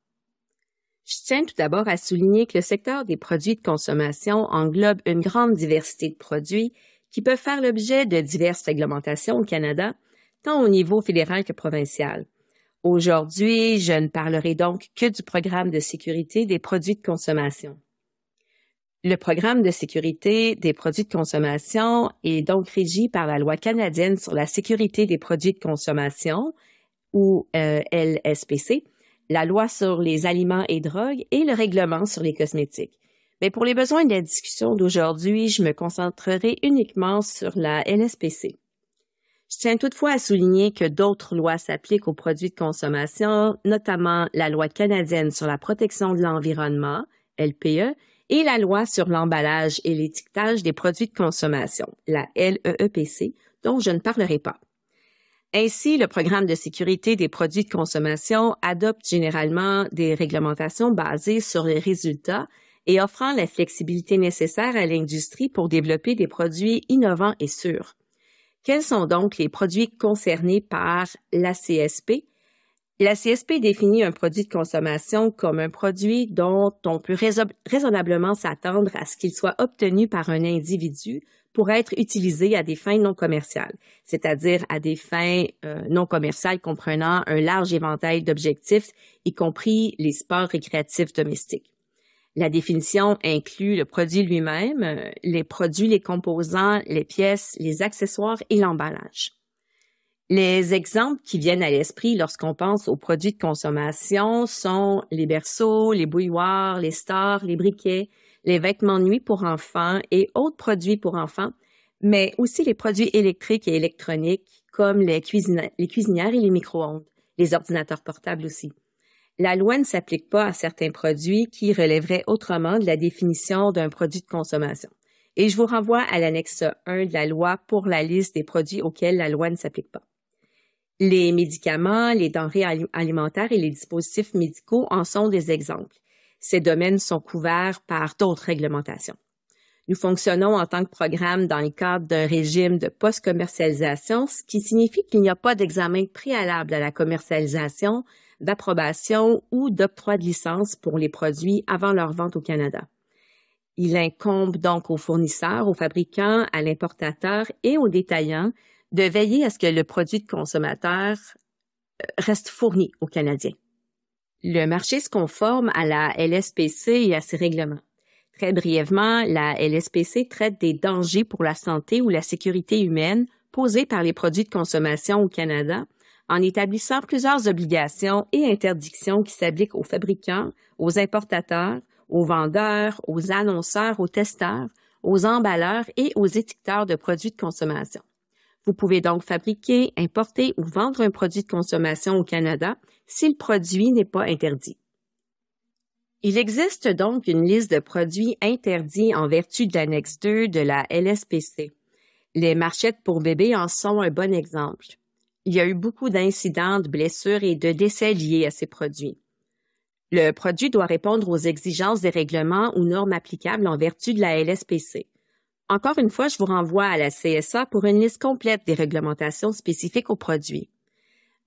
Je tiens tout d'abord à souligner que le secteur des produits de consommation englobe une grande diversité de produits qui peuvent faire l'objet de diverses réglementations au Canada, tant au niveau fédéral que provincial. Aujourd'hui, je ne parlerai donc que du programme de sécurité des produits de consommation. Le programme de sécurité des produits de consommation est donc régi par la loi canadienne sur la sécurité des produits de consommation, ou euh, LSPC, la loi sur les aliments et drogues et le règlement sur les cosmétiques. Mais pour les besoins de la discussion d'aujourd'hui, je me concentrerai uniquement sur la LSPC. Je tiens toutefois à souligner que d'autres lois s'appliquent aux produits de consommation, notamment la loi canadienne sur la protection de l'environnement, LPE, et la loi sur l'emballage et l'étiquetage des produits de consommation, la LEEPC, dont je ne parlerai pas. Ainsi, le programme de sécurité des produits de consommation adopte généralement des réglementations basées sur les résultats et offrant la flexibilité nécessaire à l'industrie pour développer des produits innovants et sûrs. Quels sont donc les produits concernés par la CSP la CSP définit un produit de consommation comme un produit dont on peut raisonnablement s'attendre à ce qu'il soit obtenu par un individu pour être utilisé à des fins non commerciales, c'est-à-dire à des fins euh, non commerciales comprenant un large éventail d'objectifs, y compris les sports récréatifs domestiques. La définition inclut le produit lui-même, euh, les produits, les composants, les pièces, les accessoires et l'emballage. Les exemples qui viennent à l'esprit lorsqu'on pense aux produits de consommation sont les berceaux, les bouilloires, les stars, les briquets, les vêtements de nuit pour enfants et autres produits pour enfants, mais aussi les produits électriques et électroniques comme les, les cuisinières et les micro-ondes, les ordinateurs portables aussi. La loi ne s'applique pas à certains produits qui relèveraient autrement de la définition d'un produit de consommation. Et je vous renvoie à l'annexe 1 de la loi pour la liste des produits auxquels la loi ne s'applique pas. Les médicaments, les denrées alimentaires et les dispositifs médicaux en sont des exemples. Ces domaines sont couverts par d'autres réglementations. Nous fonctionnons en tant que programme dans le cadre d'un régime de post-commercialisation, ce qui signifie qu'il n'y a pas d'examen préalable à la commercialisation, d'approbation ou d'octroi de licence pour les produits avant leur vente au Canada. Il incombe donc aux fournisseurs, aux fabricants, à l'importateur et aux détaillants de veiller à ce que le produit de consommateur euh, reste fourni aux Canadiens. Le marché se conforme à la LSPC et à ses règlements. Très brièvement, la LSPC traite des dangers pour la santé ou la sécurité humaine posés par les produits de consommation au Canada en établissant plusieurs obligations et interdictions qui s'appliquent aux fabricants, aux importateurs, aux vendeurs, aux annonceurs, aux testeurs, aux emballeurs et aux étiqueteurs de produits de consommation. Vous pouvez donc fabriquer, importer ou vendre un produit de consommation au Canada si le produit n'est pas interdit. Il existe donc une liste de produits interdits en vertu de l'annexe 2 de la LSPC. Les marchettes pour bébés en sont un bon exemple. Il y a eu beaucoup d'incidents, de blessures et de décès liés à ces produits. Le produit doit répondre aux exigences des règlements ou normes applicables en vertu de la LSPC. Encore une fois, je vous renvoie à la CSA pour une liste complète des réglementations spécifiques aux produits.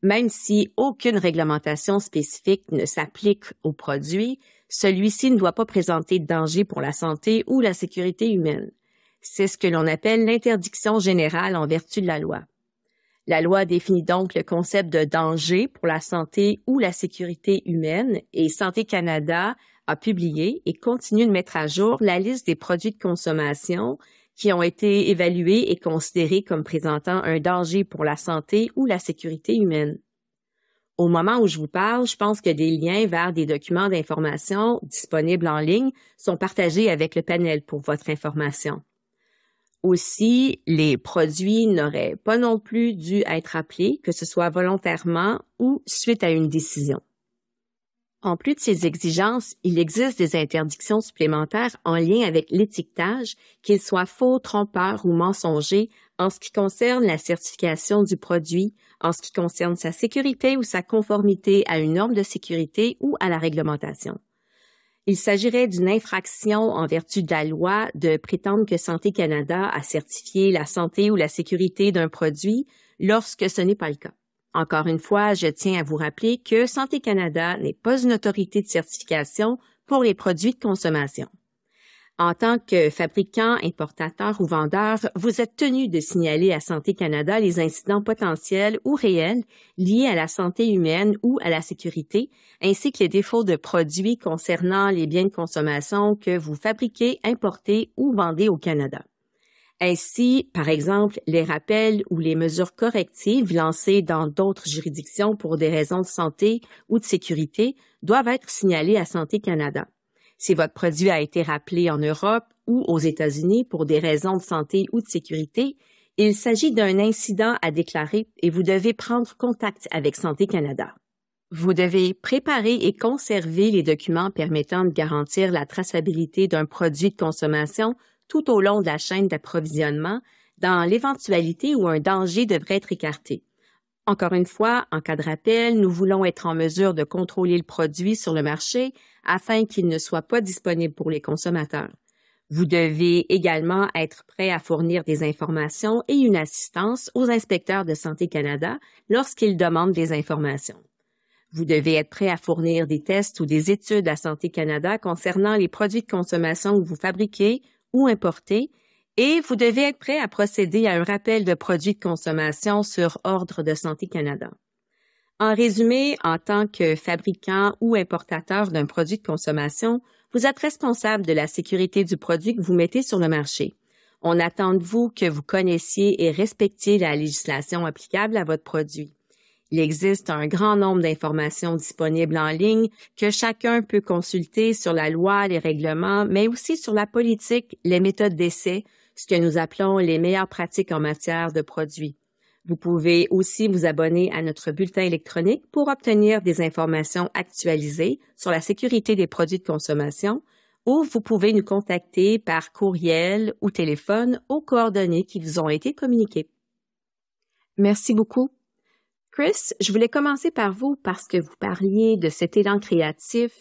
Même si aucune réglementation spécifique ne s'applique aux produits, celui-ci ne doit pas présenter de danger pour la santé ou la sécurité humaine. C'est ce que l'on appelle l'interdiction générale en vertu de la loi. La loi définit donc le concept de danger pour la santé ou la sécurité humaine et Santé Canada a publié et continue de mettre à jour la liste des produits de consommation qui ont été évalués et considérés comme présentant un danger pour la santé ou la sécurité humaine. Au moment où je vous parle, je pense que des liens vers des documents d'information disponibles en ligne sont partagés avec le panel pour votre information. Aussi, les produits n'auraient pas non plus dû être appelés, que ce soit volontairement ou suite à une décision. En plus de ces exigences, il existe des interdictions supplémentaires en lien avec l'étiquetage, qu'il soit faux, trompeur ou mensonger, en ce qui concerne la certification du produit, en ce qui concerne sa sécurité ou sa conformité à une norme de sécurité ou à la réglementation. Il s'agirait d'une infraction en vertu de la loi de prétendre que Santé Canada a certifié la santé ou la sécurité d'un produit lorsque ce n'est pas le cas. Encore une fois, je tiens à vous rappeler que Santé Canada n'est pas une autorité de certification pour les produits de consommation. En tant que fabricant, importateur ou vendeur, vous êtes tenu de signaler à Santé Canada les incidents potentiels ou réels liés à la santé humaine ou à la sécurité, ainsi que les défauts de produits concernant les biens de consommation que vous fabriquez, importez ou vendez au Canada. Ainsi, par exemple, les rappels ou les mesures correctives lancées dans d'autres juridictions pour des raisons de santé ou de sécurité doivent être signalés à Santé Canada. Si votre produit a été rappelé en Europe ou aux États-Unis pour des raisons de santé ou de sécurité, il s'agit d'un incident à déclarer et vous devez prendre contact avec Santé Canada. Vous devez préparer et conserver les documents permettant de garantir la traçabilité d'un produit de consommation tout au long de la chaîne d'approvisionnement dans l'éventualité où un danger devrait être écarté. Encore une fois, en cas de rappel, nous voulons être en mesure de contrôler le produit sur le marché afin qu'il ne soit pas disponible pour les consommateurs. Vous devez également être prêt à fournir des informations et une assistance aux inspecteurs de Santé Canada lorsqu'ils demandent des informations. Vous devez être prêt à fournir des tests ou des études à Santé Canada concernant les produits de consommation que vous fabriquez ou importés et vous devez être prêt à procéder à un rappel de produits de consommation sur ordre de Santé Canada. En résumé, en tant que fabricant ou importateur d'un produit de consommation, vous êtes responsable de la sécurité du produit que vous mettez sur le marché. On attend de vous que vous connaissiez et respectiez la législation applicable à votre produit. Il existe un grand nombre d'informations disponibles en ligne que chacun peut consulter sur la loi, les règlements, mais aussi sur la politique, les méthodes d'essai, ce que nous appelons les meilleures pratiques en matière de produits. Vous pouvez aussi vous abonner à notre bulletin électronique pour obtenir des informations actualisées sur la sécurité des produits de consommation ou vous pouvez nous contacter par courriel ou téléphone aux coordonnées qui vous ont été communiquées. Merci beaucoup Chris, je voulais commencer par vous parce que vous parliez de cet élan créatif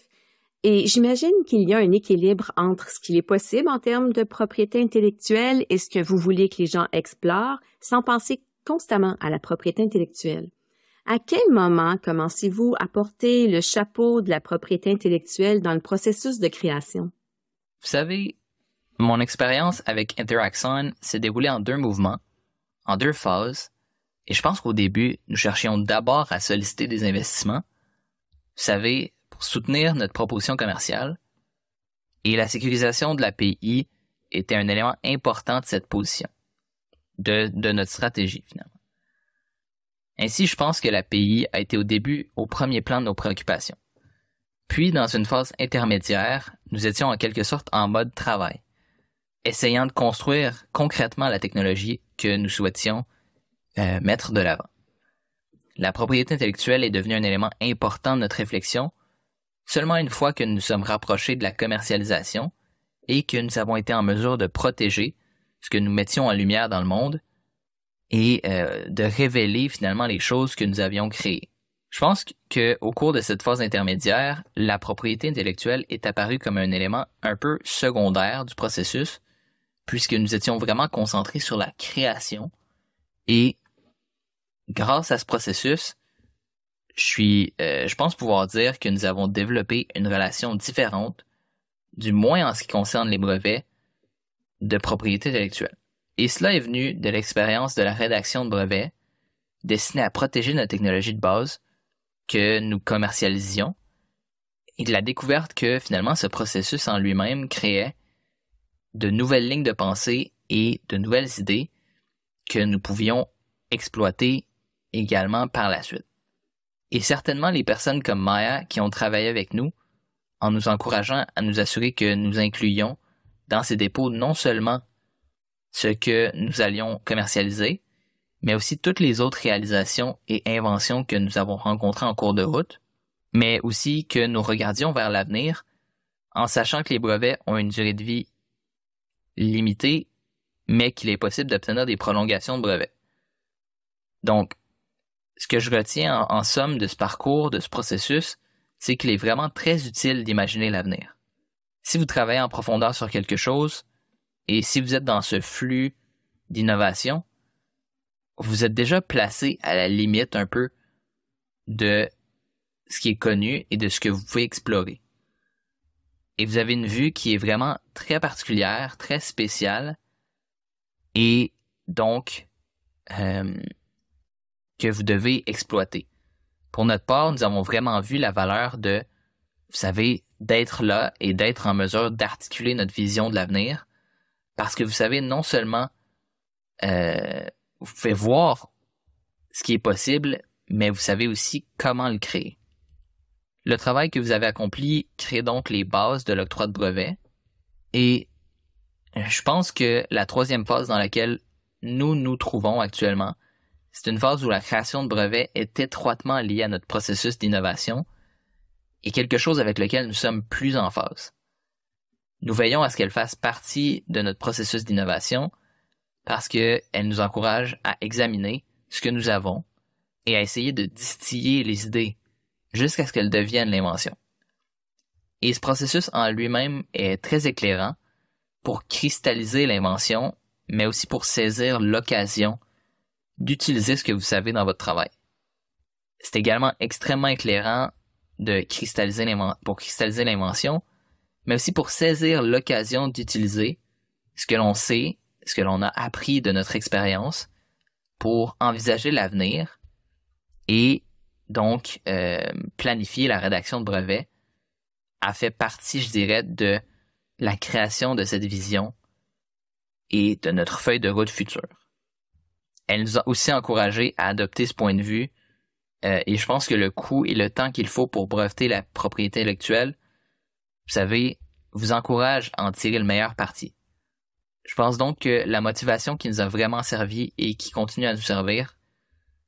et j'imagine qu'il y a un équilibre entre ce qu'il est possible en termes de propriété intellectuelle et ce que vous voulez que les gens explorent sans penser constamment à la propriété intellectuelle. À quel moment commencez-vous à porter le chapeau de la propriété intellectuelle dans le processus de création? Vous savez, mon expérience avec Interaxon s'est déroulée en deux mouvements, en deux phases, et je pense qu'au début, nous cherchions d'abord à solliciter des investissements, vous savez, pour soutenir notre proposition commerciale, et la sécurisation de la l'API était un élément important de cette position, de, notre stratégie finalement. Ainsi, je pense que la l'API a été au début au premier plan de nos préoccupations. Puis, dans une phase intermédiaire, nous étions en quelque sorte en mode travail, essayant de construire concrètement la technologie que nous souhaitions euh, mettre de l'avant. La propriété intellectuelle est devenue un élément important de notre réflexion seulement une fois que nous sommes rapprochés de la commercialisation et que nous avons été en mesure de protéger ce que nous mettions en lumière dans le monde et euh, de révéler finalement les choses que nous avions créées. Je pense qu'au cours de cette phase intermédiaire, la propriété intellectuelle est apparue comme un élément un peu secondaire du processus, puisque nous étions vraiment concentrés sur la création et grâce à ce processus, je suis, euh, je pense pouvoir dire que nous avons développé une relation différente, du moins en ce qui concerne les brevets, de propriété intellectuelle. Et cela est venu de l'expérience de la rédaction de brevets destinée à protéger notre technologie de base que nous commercialisions et de la découverte que finalement ce processus en lui-même créait de nouvelles lignes de pensée et de nouvelles idées que nous pouvions exploiter également par la suite. Et certainement les personnes comme Maya qui ont travaillé avec nous en nous encourageant à nous assurer que nous incluions dans ces dépôts non seulement ce que nous allions commercialiser, mais aussi toutes les autres réalisations et inventions que nous avons rencontrées en cours de route, mais aussi que nous regardions vers l'avenir en sachant que les brevets ont une durée de vie limitée, mais qu'il est possible d'obtenir des prolongations de brevets. Donc, ce que je retiens en, somme de ce parcours, de ce processus, c'est qu'il est vraiment très utile d'imaginer l'avenir. Si vous travaillez en profondeur sur quelque chose, et si vous êtes dans ce flux d'innovation, vous êtes déjà placé à la limite un peu de ce qui est connu et de ce que vous pouvez explorer. Et vous avez une vue qui est vraiment très particulière, très spéciale, et donc euh, que vous devez exploiter. Pour notre part, nous avons vraiment vu la valeur de, vous savez, d'être là et d'être en mesure d'articuler notre vision de l'avenir, parce que vous savez, non seulement euh, vous pouvez voir ce qui est possible, mais vous savez aussi comment le créer. Le travail que vous avez accompli crée donc les bases de l'octroi de brevet. Et euh, je pense que la troisième phase dans laquelle nous nous trouvons actuellement, c'est une phase où la création de brevets est étroitement liée à notre processus d'innovation et quelque chose avec lequel nous sommes plus en phase. Nous veillons à ce qu'elle fasse partie de notre processus d'innovation parce qu'elle nous encourage à examiner ce que nous avons et à essayer de distiller les idées jusqu'à ce qu'elles deviennent l'invention. Et ce processus en lui-même est très éclairant pour cristalliser l'invention, mais aussi pour saisir l'occasion d'utiliser ce que vous savez dans votre travail. C'est également extrêmement éclairant de cristalliser pour cristalliser l'invention, mais aussi pour saisir l'occasion d'utiliser ce que l'on sait, ce que l'on a appris de notre expérience pour envisager l'avenir et donc euh, planifier la rédaction de brevets a fait partie, je dirais, de la création de cette vision et de notre feuille de route future elle nous a aussi encouragé à adopter ce point de vue. Euh, et je pense que le coût et le temps qu'il faut pour breveter la propriété intellectuelle, vous savez, vous encourage à en tirer le meilleur parti. Je pense donc que la motivation qui nous a vraiment servi et qui continue à nous servir,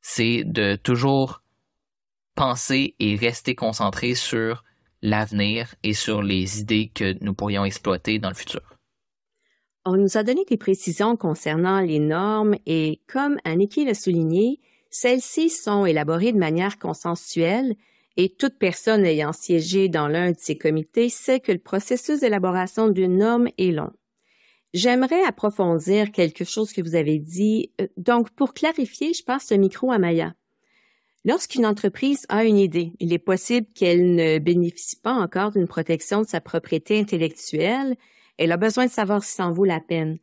c'est de toujours penser et rester concentré sur l'avenir et sur les idées que nous pourrions exploiter dans le futur. On nous a donné des précisions concernant les normes et, comme Annickie l'a souligné, celles-ci sont élaborées de manière consensuelle et toute personne ayant siégé dans l'un de ces comités sait que le processus d'élaboration d'une norme est long. J'aimerais approfondir quelque chose que vous avez dit. Euh, donc, pour clarifier, je passe le micro à Maya. Lorsqu'une entreprise a une idée, il est possible qu'elle ne bénéficie pas encore d'une protection de sa propriété intellectuelle, elle a besoin de savoir si ça en vaut la peine.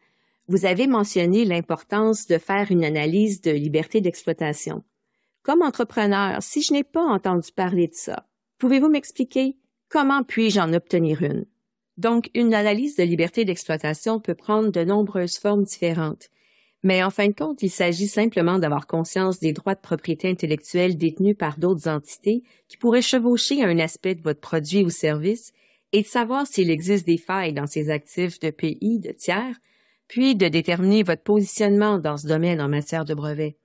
Vous avez mentionné l'importance de faire une analyse de liberté d'exploitation. Comme entrepreneur, si je n'ai pas entendu parler de ça, pouvez-vous m'expliquer comment puis-je en obtenir une? Donc, une analyse de liberté d'exploitation peut prendre de nombreuses formes différentes. Mais en fin de compte, il s'agit simplement d'avoir conscience des droits de propriété intellectuelle détenus par d'autres entités qui pourraient chevaucher un aspect de votre produit ou service et de savoir s'il existe des failles dans ces actifs de pays, de tiers, puis de déterminer votre positionnement dans ce domaine en matière de brevets.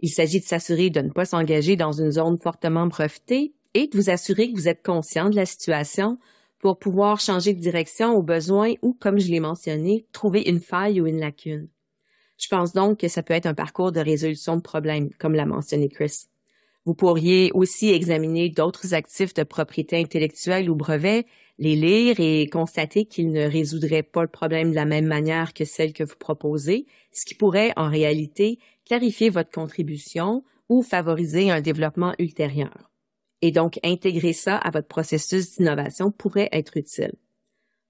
Il s'agit de s'assurer de ne pas s'engager dans une zone fortement brevetée et de vous assurer que vous êtes conscient de la situation pour pouvoir changer de direction au besoin ou, comme je l'ai mentionné, trouver une faille ou une lacune. Je pense donc que ça peut être un parcours de résolution de problèmes, comme l'a mentionné Chris. Vous pourriez aussi examiner d'autres actifs de propriété intellectuelle ou brevets les lire et constater qu'ils ne résoudraient pas le problème de la même manière que celle que vous proposez, ce qui pourrait en réalité clarifier votre contribution ou favoriser un développement ultérieur. Et donc, intégrer ça à votre processus d'innovation pourrait être utile.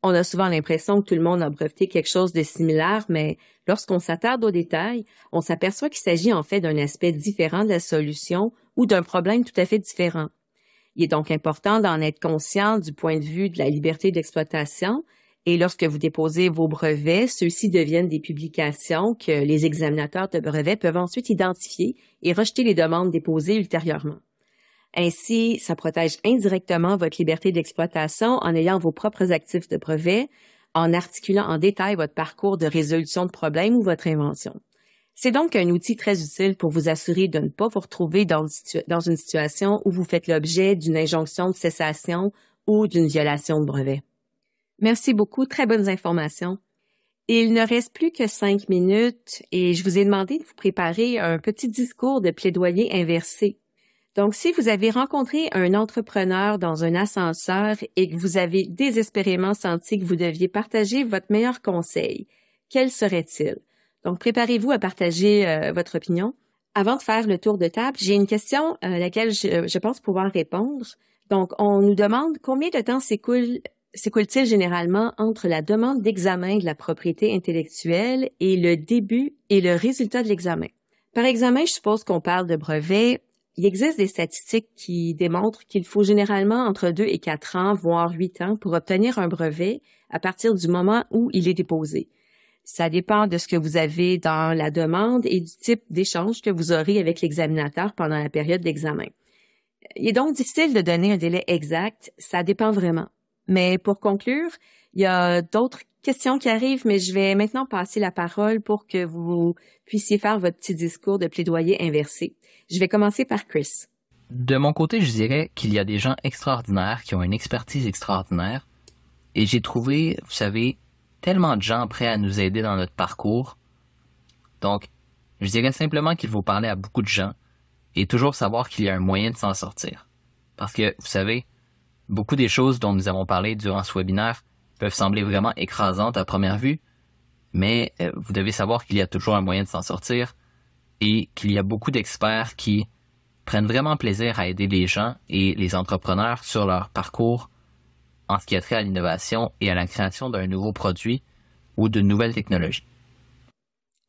On a souvent l'impression que tout le monde a breveté quelque chose de similaire, mais lorsqu'on s'attarde aux détails, on s'aperçoit qu'il s'agit en fait d'un aspect différent de la solution ou d'un problème tout à fait différent. Il est donc important d'en être conscient du point de vue de la liberté d'exploitation. Et lorsque vous déposez vos brevets, ceux-ci deviennent des publications que les examinateurs de brevets peuvent ensuite identifier et rejeter les demandes déposées ultérieurement. Ainsi, ça protège indirectement votre liberté d'exploitation en ayant vos propres actifs de brevets, en articulant en détail votre parcours de résolution de problèmes ou votre invention. C'est donc un outil très utile pour vous assurer de ne pas vous retrouver dans, une situation où vous faites l'objet d'une injonction de cessation ou d'une violation de brevet. Merci beaucoup, très bonnes informations. Il ne reste plus que cinq minutes et je vous ai demandé de vous préparer un petit discours de plaidoyer inversé. Donc, si vous avez rencontré un entrepreneur dans un ascenseur et que vous avez désespérément senti que vous deviez partager votre meilleur conseil, quel serait-il? Donc, préparez-vous à partager euh, votre opinion. Avant de faire le tour de table, j'ai une question euh, à laquelle je, pense pouvoir répondre. Donc, on nous demande combien de temps s'écoule s'écoule-t-il généralement entre la demande d'examen de la propriété intellectuelle et le début et le résultat de l'examen? Par examen, je suppose qu'on parle de brevet. Il existe des statistiques qui démontrent qu'il faut généralement entre deux et quatre ans, voire huit ans, pour obtenir un brevet à partir du moment où il est déposé. Ça dépend de ce que vous avez dans la demande et du type d'échange que vous aurez avec l'examinateur pendant la période d'examen. Il est donc difficile de donner un délai exact, ça dépend vraiment. Mais pour conclure, il y a d'autres questions qui arrivent, mais je vais maintenant passer la parole pour que vous puissiez faire votre petit discours de plaidoyer inversé. Je vais commencer par Chris. De mon côté, je dirais qu'il y a des gens extraordinaires qui ont une expertise extraordinaire. Et j'ai trouvé, vous savez, tellement de gens prêts à nous aider dans notre parcours. Donc, je dirais simplement qu'il faut parler à beaucoup de gens et toujours savoir qu'il y a un moyen de s'en sortir. Parce que, vous savez, beaucoup des choses dont nous avons parlé durant ce webinaire peuvent sembler vraiment écrasantes à première vue, mais euh, vous devez savoir qu'il y a toujours un moyen de s'en sortir et qu'il y a beaucoup d'experts qui prennent vraiment plaisir à aider les gens et les entrepreneurs sur leur parcours en ce qui a trait à l'innovation et à la création d'un nouveau produit ou de nouvelles technologies.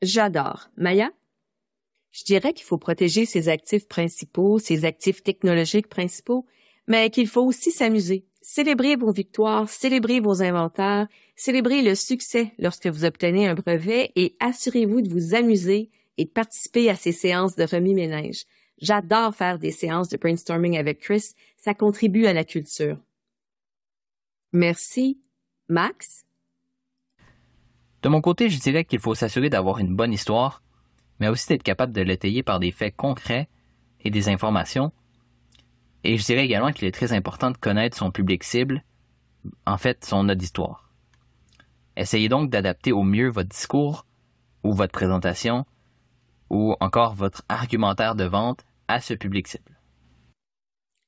J'adore. Maya? Je dirais qu'il faut protéger ses actifs principaux, ses actifs technologiques principaux, mais qu'il faut aussi s'amuser. Célébrez vos victoires, célébrez vos inventaires, célébrez le succès lorsque vous obtenez un brevet et assurez-vous de vous amuser et de participer à ces séances de remis-ménage. J'adore faire des séances de brainstorming avec Chris, ça contribue à la culture. Merci. Max? De mon côté, je dirais qu'il faut s'assurer d'avoir une bonne histoire, mais aussi d'être capable de l'étayer par des faits concrets et des informations. Et je dirais également qu'il est très important de connaître son public cible, en fait son auditoire. Essayez donc d'adapter au mieux votre discours ou votre présentation ou encore votre argumentaire de vente à ce public cible.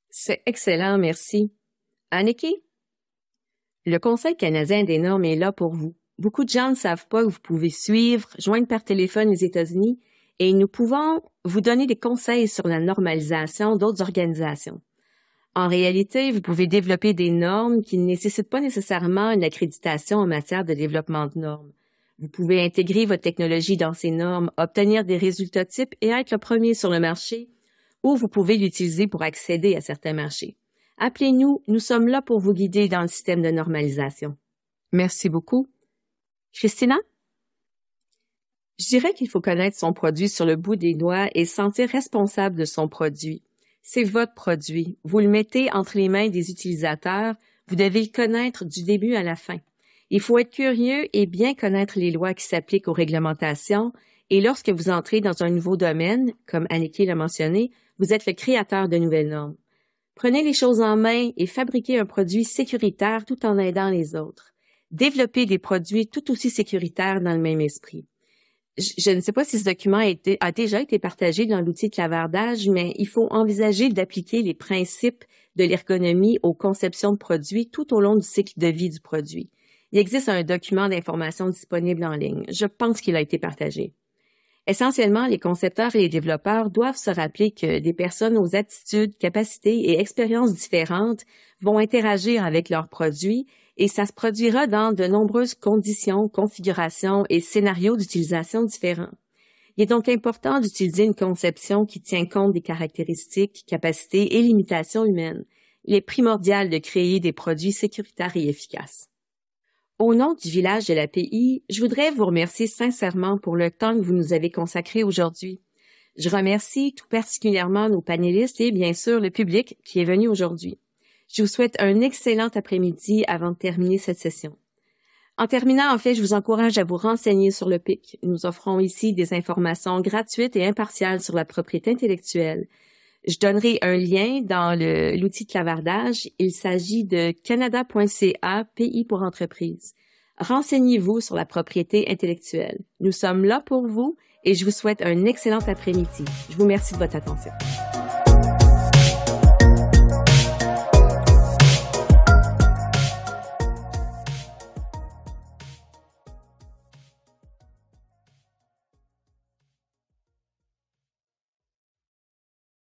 C'est excellent, merci. Aniki? Le Conseil canadien des normes est là pour vous. Beaucoup de gens ne savent pas que vous pouvez suivre, joindre par téléphone les États-Unis et nous pouvons vous donner des conseils sur la normalisation d'autres organisations. En réalité, vous pouvez développer des normes qui ne nécessitent pas nécessairement une accréditation en matière de développement de normes. Vous pouvez intégrer votre technologie dans ces normes, obtenir des résultats types et être le premier sur le marché, ou vous pouvez l'utiliser pour accéder à certains marchés. Appelez-nous, nous sommes là pour vous guider dans le système de normalisation. Merci beaucoup. Christina? Je dirais qu'il faut connaître son produit sur le bout des doigts et sentir responsable de son produit. C'est votre produit. Vous le mettez entre les mains des utilisateurs. Vous devez le connaître du début à la fin. Il faut être curieux et bien connaître les lois qui s'appliquent aux réglementations. Et lorsque vous entrez dans un nouveau domaine, comme Annickie l'a mentionné, vous êtes le créateur de nouvelles normes. Prenez les choses en main et fabriquez un produit sécuritaire tout en aidant les autres. Développez des produits tout aussi sécuritaires dans le même esprit. Je, ne sais pas si ce document a, a déjà été partagé dans l'outil de clavardage, mais il faut envisager d'appliquer les principes de l'ergonomie aux conceptions de produits tout au long du cycle de vie du produit. Il existe un document d'information disponible en ligne. Je pense qu'il a été partagé. Essentiellement, les concepteurs et les développeurs doivent se rappeler que des personnes aux attitudes, capacités et expériences différentes vont interagir avec leurs produits et ça se produira dans de nombreuses conditions, configurations et scénarios d'utilisation différents. Il est donc important d'utiliser une conception qui tient compte des caractéristiques, capacités et limitations humaines. Il est primordial de créer des produits sécuritaires et efficaces. Au nom du village de la PI, je voudrais vous remercier sincèrement pour le temps que vous nous avez consacré aujourd'hui. Je remercie tout particulièrement nos panélistes et bien sûr le public qui est venu aujourd'hui. Je vous souhaite un excellent après-midi avant de terminer cette session. En terminant, en fait, je vous encourage à vous renseigner sur le PIC. Nous offrons ici des informations gratuites et impartiales sur la propriété intellectuelle je donnerai un lien dans l'outil de clavardage. Il s'agit de canada.ca, pays pour entreprise. Renseignez-vous sur la propriété intellectuelle. Nous sommes là pour vous et je vous souhaite un excellent après-midi. Je vous remercie de votre attention.